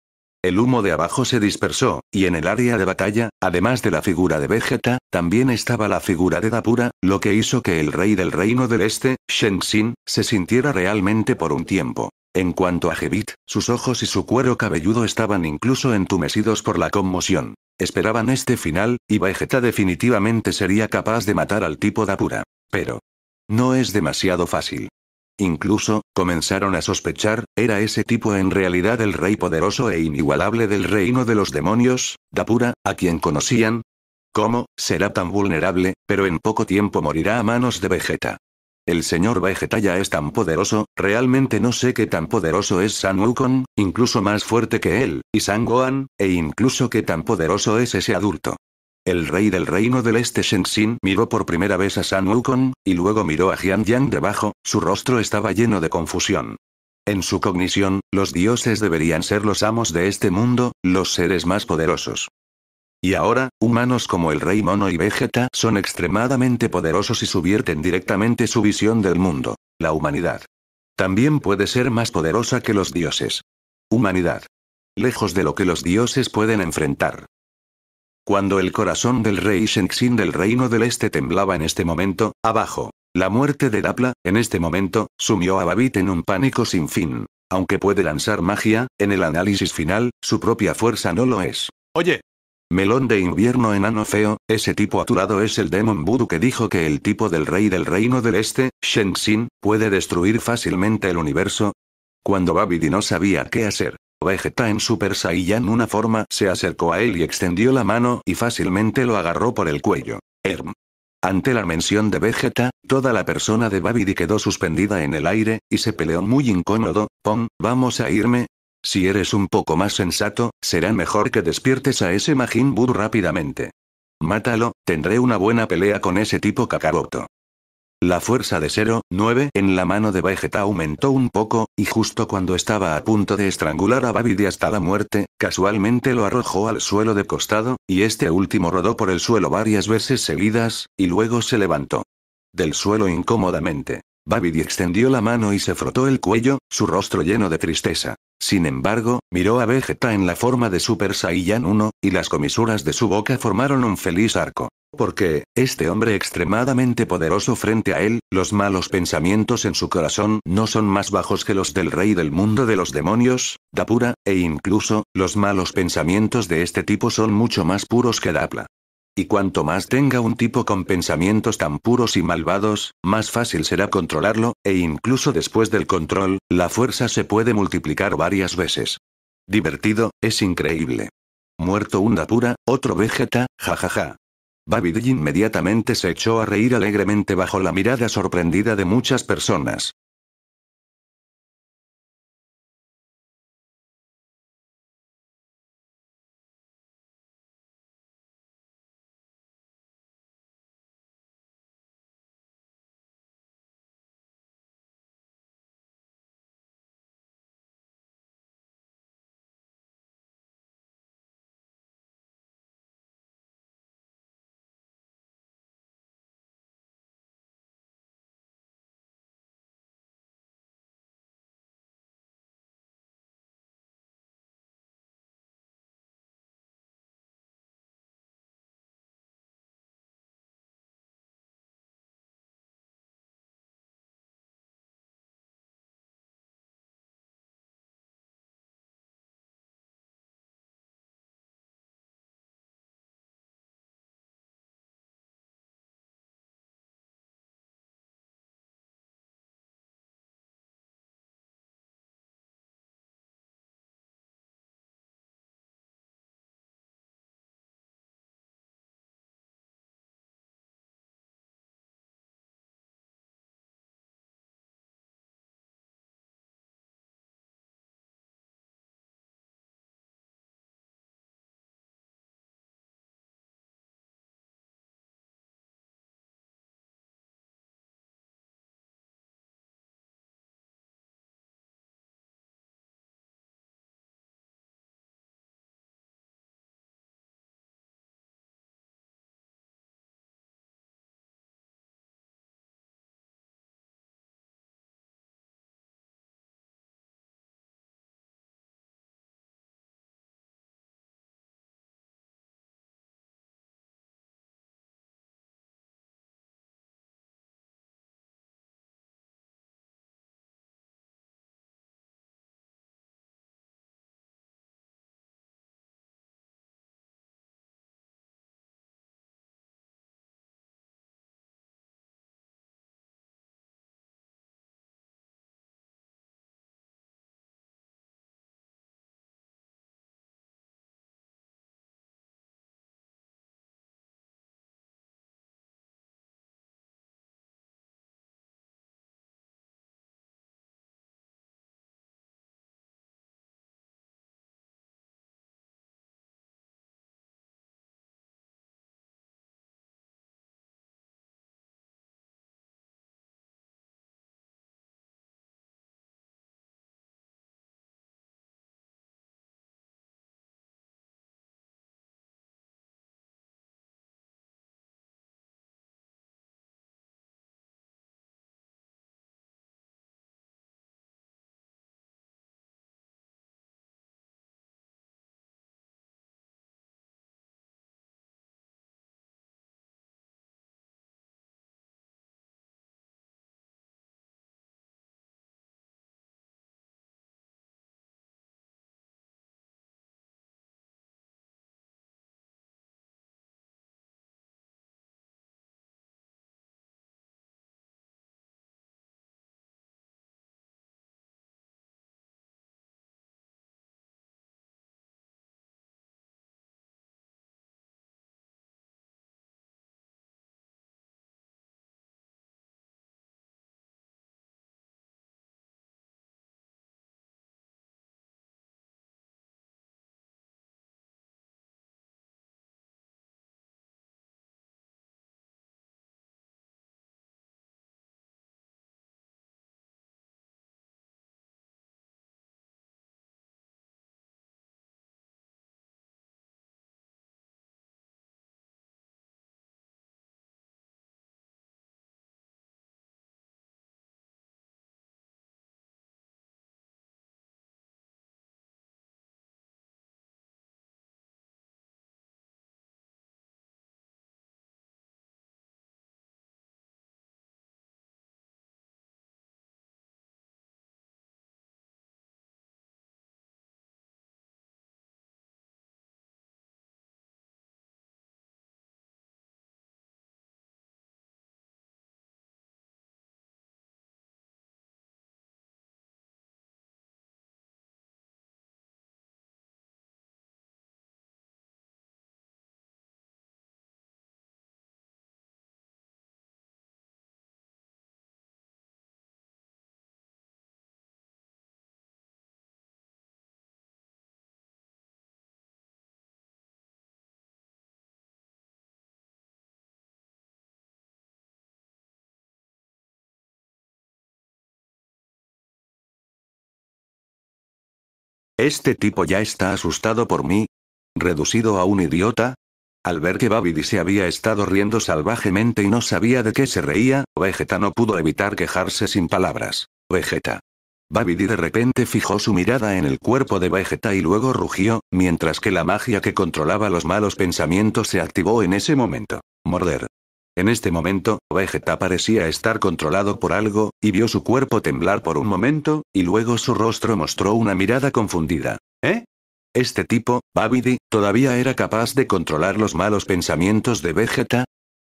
El humo de abajo se dispersó, y en el área de batalla, además de la figura de Vegeta, también estaba la figura de Dapura, lo que hizo que el rey del reino del este, Shenxin, se sintiera realmente por un tiempo. En cuanto a Jebit, sus ojos y su cuero cabelludo estaban incluso entumecidos por la conmoción. Esperaban este final, y Vegeta definitivamente sería capaz de matar al tipo Dapura. Pero, no es demasiado fácil. Incluso, comenzaron a sospechar, era ese tipo en realidad el rey poderoso e inigualable del reino de los demonios, Dapura, a quien conocían. ¿Cómo, será tan vulnerable, pero en poco tiempo morirá a manos de Vegeta? El señor Vegeta ya es tan poderoso, realmente no sé qué tan poderoso es San Wukong, incluso más fuerte que él, y San Gohan, e incluso qué tan poderoso es ese adulto. El rey del reino del este Shenzhen miró por primera vez a San Wukong, y luego miró a Jian Yang debajo, su rostro estaba lleno de confusión. En su cognición, los dioses deberían ser los amos de este mundo, los seres más poderosos. Y ahora, humanos como el rey Mono y Vegeta son extremadamente poderosos y subvierten directamente su visión del mundo, la humanidad. También puede ser más poderosa que los dioses. Humanidad. Lejos de lo que los dioses pueden enfrentar. Cuando el corazón del rey Shenxin del reino del este temblaba en este momento, abajo. La muerte de Dapla, en este momento, sumió a Babit en un pánico sin fin. Aunque puede lanzar magia, en el análisis final, su propia fuerza no lo es. Oye. Melón de invierno enano feo, ese tipo aturado es el Demon Budu que dijo que el tipo del rey del reino del este, Shenxin, puede destruir fácilmente el universo. Cuando Babidi no sabía qué hacer, Vegeta en Super Saiyan una forma se acercó a él y extendió la mano y fácilmente lo agarró por el cuello. Erm. Ante la mención de Vegeta, toda la persona de Babidi quedó suspendida en el aire, y se peleó muy incómodo, Pon, vamos a irme. Si eres un poco más sensato, será mejor que despiertes a ese Majin Buu rápidamente. Mátalo, tendré una buena pelea con ese tipo Kakaroto. La fuerza de 0,9 en la mano de Vegeta aumentó un poco, y justo cuando estaba a punto de estrangular a Babidi hasta la muerte, casualmente lo arrojó al suelo de costado, y este último rodó por el suelo varias veces seguidas, y luego se levantó. Del suelo incómodamente. Babidi extendió la mano y se frotó el cuello, su rostro lleno de tristeza. Sin embargo, miró a Vegeta en la forma de Super Saiyan 1, y las comisuras de su boca formaron un feliz arco. Porque, este hombre extremadamente poderoso frente a él, los malos pensamientos en su corazón no son más bajos que los del rey del mundo de los demonios, Dapura, e incluso, los malos pensamientos de este tipo son mucho más puros que Dapla. Y cuanto más tenga un tipo con pensamientos tan puros y malvados, más fácil será controlarlo, e incluso después del control, la fuerza se puede multiplicar varias veces. Divertido, es increíble. Muerto un pura, otro Vegeta, jajaja. Babidi inmediatamente se echó a reír alegremente bajo la mirada sorprendida de muchas personas. Este tipo ya está asustado por mí. Reducido a un idiota. Al ver que Babidi se había estado riendo salvajemente y no sabía de qué se reía, Vegeta no pudo evitar quejarse sin palabras. Vegeta. Babidi de repente fijó su mirada en el cuerpo de Vegeta y luego rugió, mientras que la magia que controlaba los malos pensamientos se activó en ese momento. Morder. En este momento, Vegeta parecía estar controlado por algo, y vio su cuerpo temblar por un momento, y luego su rostro mostró una mirada confundida. ¿Eh? Este tipo, Babidi, todavía era capaz de controlar los malos pensamientos de Vegeta.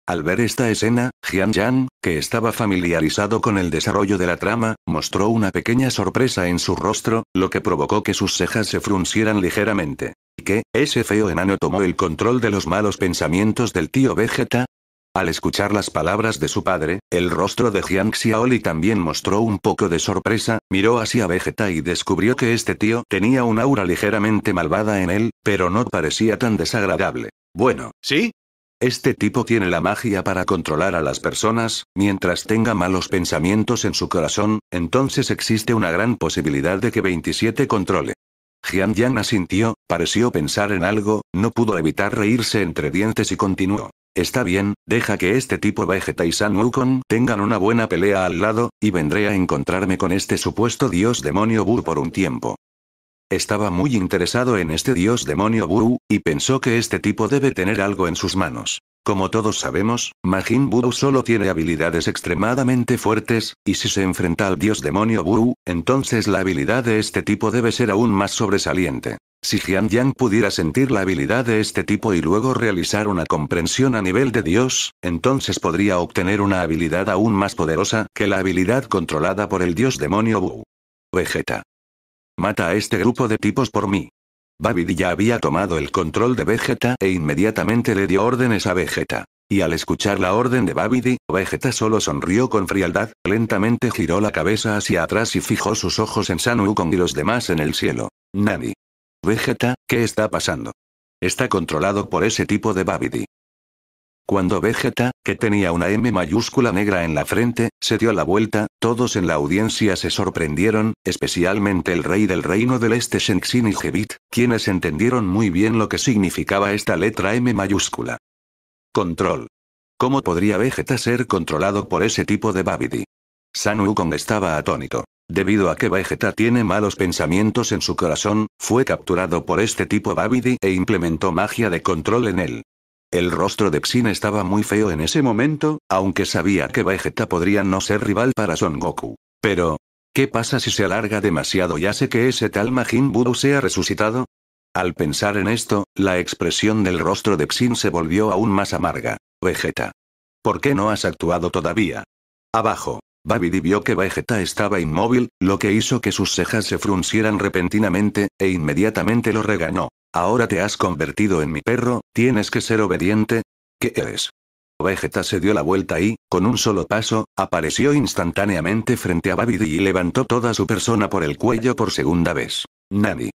Al ver esta escena, Jian Yang, que estaba familiarizado con el desarrollo de la trama, mostró una pequeña sorpresa en su rostro, lo que provocó que sus cejas se fruncieran ligeramente. ¿Y que, ese feo enano tomó el control de los malos pensamientos del tío Vegeta? Al escuchar las palabras de su padre, el rostro de Jiang Xiaoli también mostró un poco de sorpresa, miró hacia Vegeta y descubrió que este tío tenía un aura ligeramente malvada en él, pero no parecía tan desagradable. Bueno, ¿sí? Este tipo tiene la magia para controlar a las personas, mientras tenga malos pensamientos en su corazón, entonces existe una gran posibilidad de que 27 controle. Jiang Yang asintió, pareció pensar en algo, no pudo evitar reírse entre dientes y continuó. Está bien, deja que este tipo Vegeta y San Wukong tengan una buena pelea al lado, y vendré a encontrarme con este supuesto dios demonio Buu por un tiempo. Estaba muy interesado en este dios demonio Buu, y pensó que este tipo debe tener algo en sus manos. Como todos sabemos, Majin Buu solo tiene habilidades extremadamente fuertes, y si se enfrenta al dios demonio Buu, entonces la habilidad de este tipo debe ser aún más sobresaliente. Si Jian Yang pudiera sentir la habilidad de este tipo y luego realizar una comprensión a nivel de Dios, entonces podría obtener una habilidad aún más poderosa que la habilidad controlada por el dios demonio Wu. Vegeta. Mata a este grupo de tipos por mí. Babidi ya había tomado el control de Vegeta e inmediatamente le dio órdenes a Vegeta. Y al escuchar la orden de Babidi, Vegeta solo sonrió con frialdad, lentamente giró la cabeza hacia atrás y fijó sus ojos en San Wukong y los demás en el cielo. Nani. Vegeta, ¿qué está pasando? Está controlado por ese tipo de Babidi. Cuando Vegeta, que tenía una M mayúscula negra en la frente, se dio la vuelta, todos en la audiencia se sorprendieron, especialmente el rey del reino del este Shenxin y quienes entendieron muy bien lo que significaba esta letra M mayúscula. Control. ¿Cómo podría Vegeta ser controlado por ese tipo de Babidi? San Wukong estaba atónito debido a que Vegeta tiene malos pensamientos en su corazón, fue capturado por este tipo Babidi e implementó magia de control en él. El rostro de Xin estaba muy feo en ese momento, aunque sabía que Vegeta podría no ser rival para Son Goku. Pero, ¿qué pasa si se alarga demasiado y hace que ese tal Majin Buu sea resucitado? Al pensar en esto, la expresión del rostro de Xin se volvió aún más amarga. Vegeta. ¿Por qué no has actuado todavía? Abajo. Babidi vio que Vegeta estaba inmóvil, lo que hizo que sus cejas se fruncieran repentinamente, e inmediatamente lo reganó. Ahora te has convertido en mi perro, tienes que ser obediente. ¿Qué eres? Vegeta se dio la vuelta y, con un solo paso, apareció instantáneamente frente a Babidi y levantó toda su persona por el cuello por segunda vez. Nani.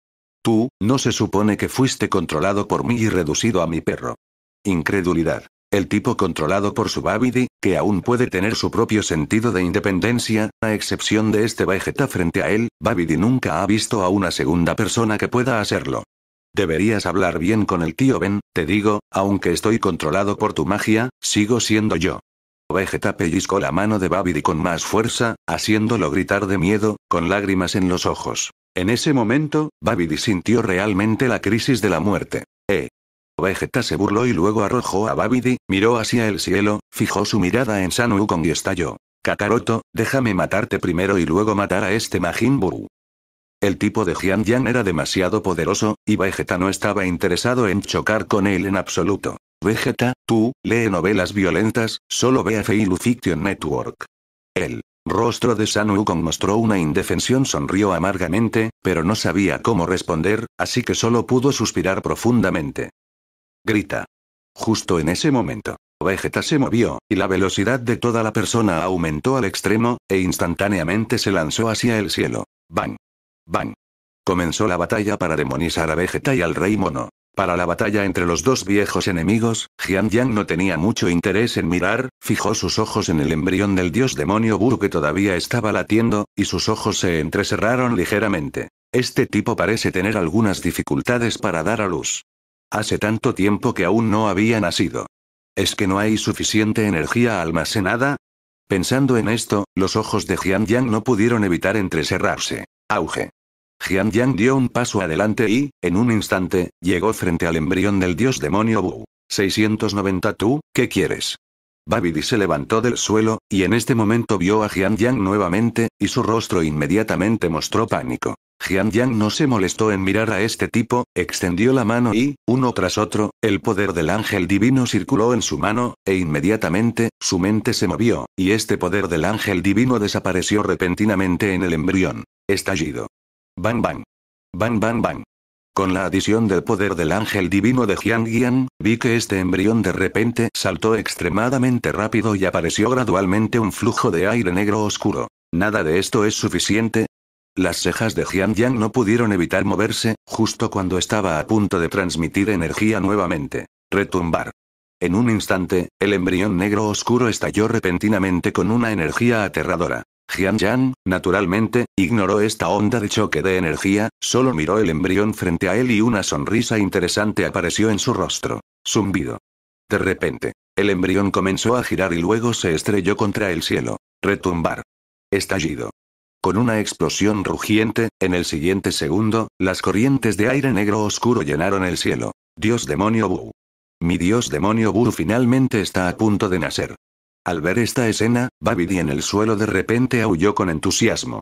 Tú, no se supone que fuiste controlado por mí y reducido a mi perro. Incredulidad. El tipo controlado por su Babidi, que aún puede tener su propio sentido de independencia, a excepción de este Vegeta frente a él, Babidi nunca ha visto a una segunda persona que pueda hacerlo. Deberías hablar bien con el tío Ben, te digo, aunque estoy controlado por tu magia, sigo siendo yo. Vegeta pellizcó la mano de Babidi con más fuerza, haciéndolo gritar de miedo, con lágrimas en los ojos. En ese momento, Babidi sintió realmente la crisis de la muerte. Eh, Vegeta se burló y luego arrojó a Babidi, miró hacia el cielo, fijó su mirada en San Wukong y estalló. Kakaroto, déjame matarte primero y luego matar a este Majin Buu. El tipo de Jian era demasiado poderoso, y Vegeta no estaba interesado en chocar con él en absoluto. Vegeta, tú, lee novelas violentas, solo ve a Feilu Fiction Network. El rostro de San Wukong mostró una indefensión, sonrió amargamente, pero no sabía cómo responder, así que solo pudo suspirar profundamente. Grita. Justo en ese momento, Vegeta se movió, y la velocidad de toda la persona aumentó al extremo, e instantáneamente se lanzó hacia el cielo. Bang. Bang. Comenzó la batalla para demonizar a Vegeta y al Rey Mono. Para la batalla entre los dos viejos enemigos, Jian Yang no tenía mucho interés en mirar, fijó sus ojos en el embrión del dios demonio Buru que todavía estaba latiendo, y sus ojos se entrecerraron ligeramente. Este tipo parece tener algunas dificultades para dar a luz. Hace tanto tiempo que aún no había nacido. ¿Es que no hay suficiente energía almacenada? Pensando en esto, los ojos de Jian Yang no pudieron evitar entrecerrarse. Auge. Jian Yang dio un paso adelante y, en un instante, llegó frente al embrión del dios demonio Wu. 690 tú, ¿qué quieres? Babidi se levantó del suelo, y en este momento vio a Jian Yang nuevamente, y su rostro inmediatamente mostró pánico. Jian Yang no se molestó en mirar a este tipo, extendió la mano y, uno tras otro, el poder del ángel divino circuló en su mano, e inmediatamente, su mente se movió, y este poder del ángel divino desapareció repentinamente en el embrión. Estallido. Bang bang. Bang bang bang. Con la adición del poder del ángel divino de Jian Yang, vi que este embrión de repente saltó extremadamente rápido y apareció gradualmente un flujo de aire negro oscuro. Nada de esto es suficiente, las cejas de Jian Yang no pudieron evitar moverse, justo cuando estaba a punto de transmitir energía nuevamente. Retumbar. En un instante, el embrión negro oscuro estalló repentinamente con una energía aterradora. Jian Yang, naturalmente, ignoró esta onda de choque de energía, solo miró el embrión frente a él y una sonrisa interesante apareció en su rostro. Zumbido. De repente, el embrión comenzó a girar y luego se estrelló contra el cielo. Retumbar. Estallido. Con una explosión rugiente, en el siguiente segundo, las corrientes de aire negro oscuro llenaron el cielo. Dios demonio Bu. Mi dios demonio Bu finalmente está a punto de nacer. Al ver esta escena, Babidi en el suelo de repente aulló con entusiasmo.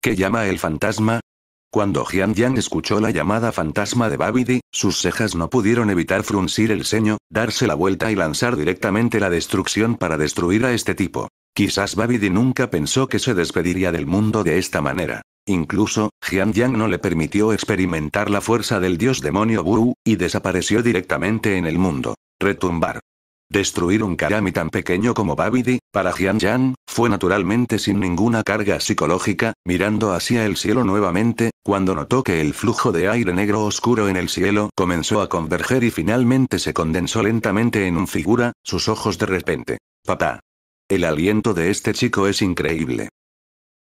¿Qué llama el fantasma? Cuando Jian escuchó la llamada fantasma de Babidi, sus cejas no pudieron evitar fruncir el ceño, darse la vuelta y lanzar directamente la destrucción para destruir a este tipo. Quizás Babidi nunca pensó que se despediría del mundo de esta manera. Incluso, Jian Yang no le permitió experimentar la fuerza del dios demonio Wu, y desapareció directamente en el mundo. Retumbar. Destruir un karami tan pequeño como Babidi, para Jian Yan, fue naturalmente sin ninguna carga psicológica, mirando hacia el cielo nuevamente, cuando notó que el flujo de aire negro oscuro en el cielo comenzó a converger y finalmente se condensó lentamente en un figura, sus ojos de repente. Papá. El aliento de este chico es increíble.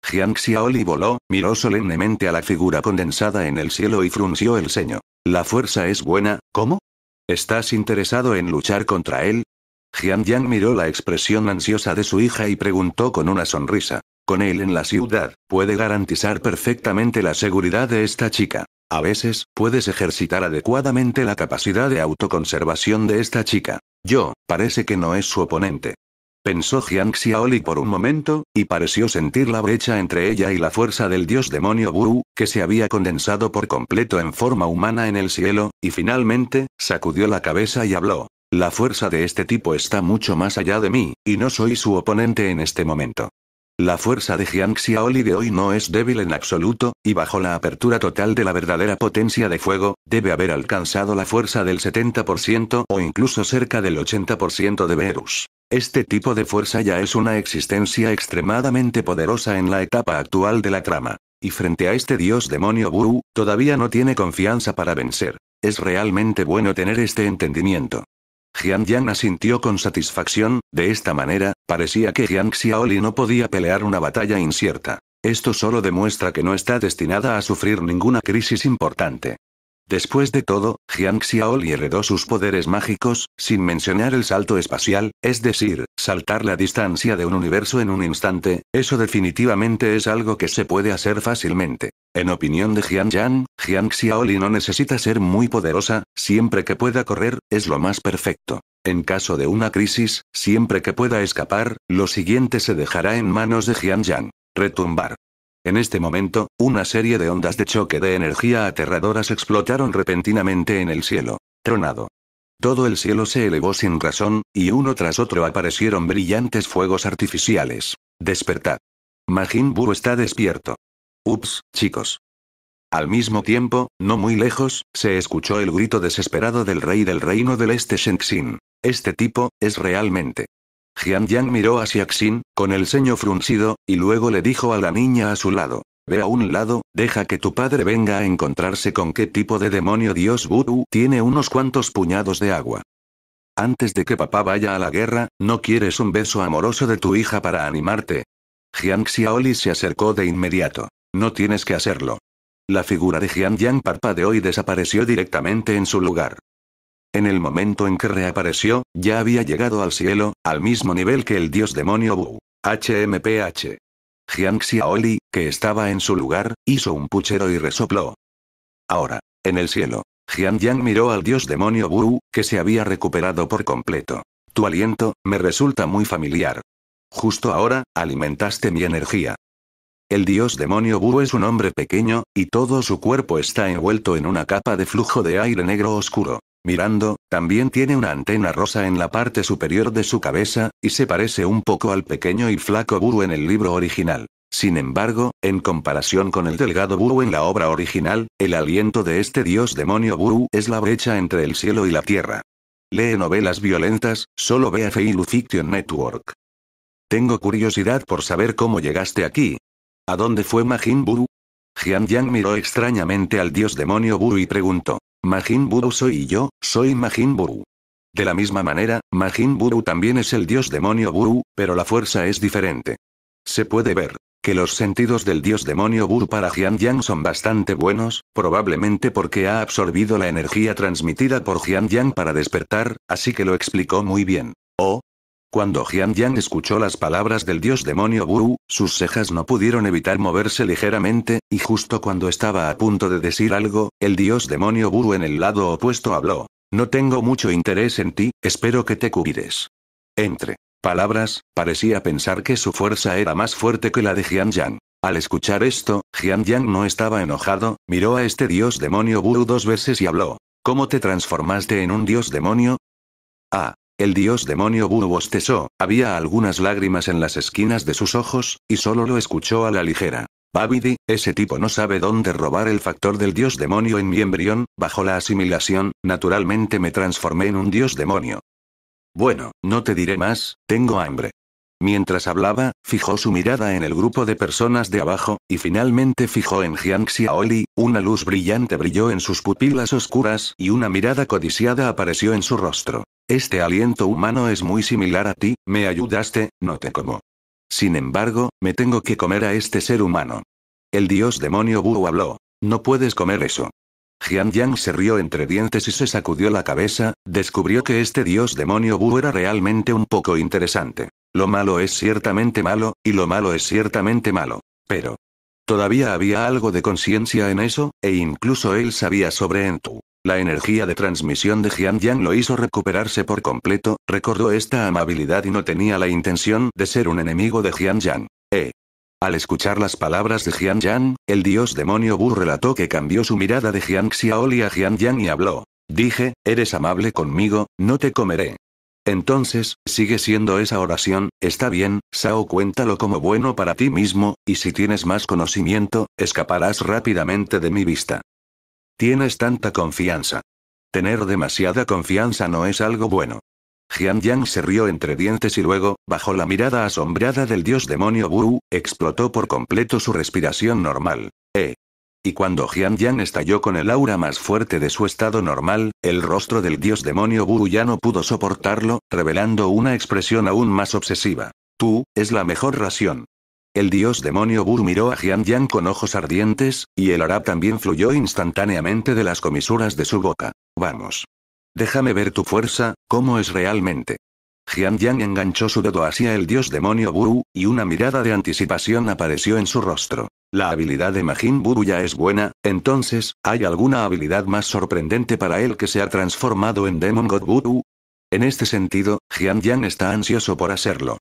Jiang Xiaoli voló, miró solemnemente a la figura condensada en el cielo y frunció el ceño. La fuerza es buena, ¿cómo? ¿Estás interesado en luchar contra él? Jian Yang miró la expresión ansiosa de su hija y preguntó con una sonrisa. Con él en la ciudad, puede garantizar perfectamente la seguridad de esta chica. A veces, puedes ejercitar adecuadamente la capacidad de autoconservación de esta chica. Yo, parece que no es su oponente. Pensó Jiang Xiaoli por un momento, y pareció sentir la brecha entre ella y la fuerza del dios demonio Wu, que se había condensado por completo en forma humana en el cielo, y finalmente, sacudió la cabeza y habló. La fuerza de este tipo está mucho más allá de mí, y no soy su oponente en este momento. La fuerza de Jiang Xiaoli de hoy no es débil en absoluto, y bajo la apertura total de la verdadera potencia de fuego, debe haber alcanzado la fuerza del 70% o incluso cerca del 80% de Verus. Este tipo de fuerza ya es una existencia extremadamente poderosa en la etapa actual de la trama. Y frente a este dios demonio Buru, todavía no tiene confianza para vencer. Es realmente bueno tener este entendimiento. Jiang Yang asintió con satisfacción, de esta manera, parecía que Jiang Xiaoli no podía pelear una batalla incierta. Esto solo demuestra que no está destinada a sufrir ninguna crisis importante. Después de todo, Jiang Xiaoli heredó sus poderes mágicos, sin mencionar el salto espacial, es decir, saltar la distancia de un universo en un instante, eso definitivamente es algo que se puede hacer fácilmente. En opinión de Jian Yan, Jiang Xiaoli no necesita ser muy poderosa, siempre que pueda correr, es lo más perfecto. En caso de una crisis, siempre que pueda escapar, lo siguiente se dejará en manos de Jian Yan. Retumbar. En este momento, una serie de ondas de choque de energía aterradoras explotaron repentinamente en el cielo. Tronado. Todo el cielo se elevó sin razón, y uno tras otro aparecieron brillantes fuegos artificiales. Despertad. Majin Bu está despierto. Ups, chicos. Al mismo tiempo, no muy lejos, se escuchó el grito desesperado del rey del reino del este Shenxin. Este tipo, es realmente. Jian Yang miró hacia Xin, con el ceño fruncido, y luego le dijo a la niña a su lado. Ve a un lado, deja que tu padre venga a encontrarse con qué tipo de demonio Dios Wu tiene unos cuantos puñados de agua. Antes de que papá vaya a la guerra, ¿no quieres un beso amoroso de tu hija para animarte? Jiang Xiaoli se acercó de inmediato. No tienes que hacerlo. La figura de Jian Yang parpadeó y desapareció directamente en su lugar. En el momento en que reapareció, ya había llegado al cielo, al mismo nivel que el dios demonio Wu. HMPH. Jiang Xiaoli, que estaba en su lugar, hizo un puchero y resopló. Ahora, en el cielo, Jian Yang miró al dios demonio Wu, que se había recuperado por completo. Tu aliento, me resulta muy familiar. Justo ahora, alimentaste mi energía. El dios demonio Buu es un hombre pequeño, y todo su cuerpo está envuelto en una capa de flujo de aire negro oscuro. Mirando, también tiene una antena rosa en la parte superior de su cabeza, y se parece un poco al pequeño y flaco buru en el libro original. Sin embargo, en comparación con el delgado Buu en la obra original, el aliento de este dios demonio Buu es la brecha entre el cielo y la tierra. Lee novelas violentas, solo ve a Feilu Fiction Network. Tengo curiosidad por saber cómo llegaste aquí, ¿A dónde fue Majin Buu? Jian Yang miró extrañamente al dios demonio Buu y preguntó. Majin Buu soy yo, soy Majin Buu. De la misma manera, Majin Buu también es el dios demonio Buu, pero la fuerza es diferente. Se puede ver que los sentidos del dios demonio Buu para Jian Yang son bastante buenos, probablemente porque ha absorbido la energía transmitida por Jian Yang para despertar, así que lo explicó muy bien. Oh, cuando Jian Yang escuchó las palabras del dios demonio Wu, sus cejas no pudieron evitar moverse ligeramente, y justo cuando estaba a punto de decir algo, el dios demonio Wu en el lado opuesto habló. No tengo mucho interés en ti, espero que te cubires. Entre palabras, parecía pensar que su fuerza era más fuerte que la de Jian Yang. Al escuchar esto, Jian Yang no estaba enojado, miró a este dios demonio Wu dos veces y habló. ¿Cómo te transformaste en un dios demonio? Ah, el dios demonio Guru había algunas lágrimas en las esquinas de sus ojos, y solo lo escuchó a la ligera. Babidi, ese tipo no sabe dónde robar el factor del dios demonio en mi embrión, bajo la asimilación, naturalmente me transformé en un dios demonio. Bueno, no te diré más, tengo hambre. Mientras hablaba, fijó su mirada en el grupo de personas de abajo, y finalmente fijó en Jiang Xiaoli, una luz brillante brilló en sus pupilas oscuras y una mirada codiciada apareció en su rostro. Este aliento humano es muy similar a ti, me ayudaste, no te como. Sin embargo, me tengo que comer a este ser humano. El dios demonio Buu habló. No puedes comer eso. Jian Yang se rió entre dientes y se sacudió la cabeza, descubrió que este dios demonio Buu era realmente un poco interesante. Lo malo es ciertamente malo, y lo malo es ciertamente malo. Pero. Todavía había algo de conciencia en eso, e incluso él sabía sobre Entu. La energía de transmisión de Jian Yang lo hizo recuperarse por completo, recordó esta amabilidad y no tenía la intención de ser un enemigo de Jian Yang. Eh. Al escuchar las palabras de Jian Yang, el dios demonio Bu relató que cambió su mirada de Jian Xiaoli a Jian Yang y habló. Dije, eres amable conmigo, no te comeré. Entonces, sigue siendo esa oración, está bien, Sao cuéntalo como bueno para ti mismo, y si tienes más conocimiento, escaparás rápidamente de mi vista. Tienes tanta confianza. Tener demasiada confianza no es algo bueno. Jian Yang se rió entre dientes y luego, bajo la mirada asombrada del dios demonio Wu, explotó por completo su respiración normal. ¿Eh? Y cuando Jian Yang estalló con el aura más fuerte de su estado normal, el rostro del dios demonio Wu ya no pudo soportarlo, revelando una expresión aún más obsesiva. Tú, es la mejor ración. El dios demonio Buru miró a Jian con ojos ardientes, y el Arab también fluyó instantáneamente de las comisuras de su boca. Vamos. Déjame ver tu fuerza, cómo es realmente. Jian enganchó su dedo hacia el dios demonio Buru, y una mirada de anticipación apareció en su rostro. La habilidad de Majin Buru ya es buena, entonces, ¿hay alguna habilidad más sorprendente para él que se ha transformado en Demon God Buru? En este sentido, Jian está ansioso por hacerlo.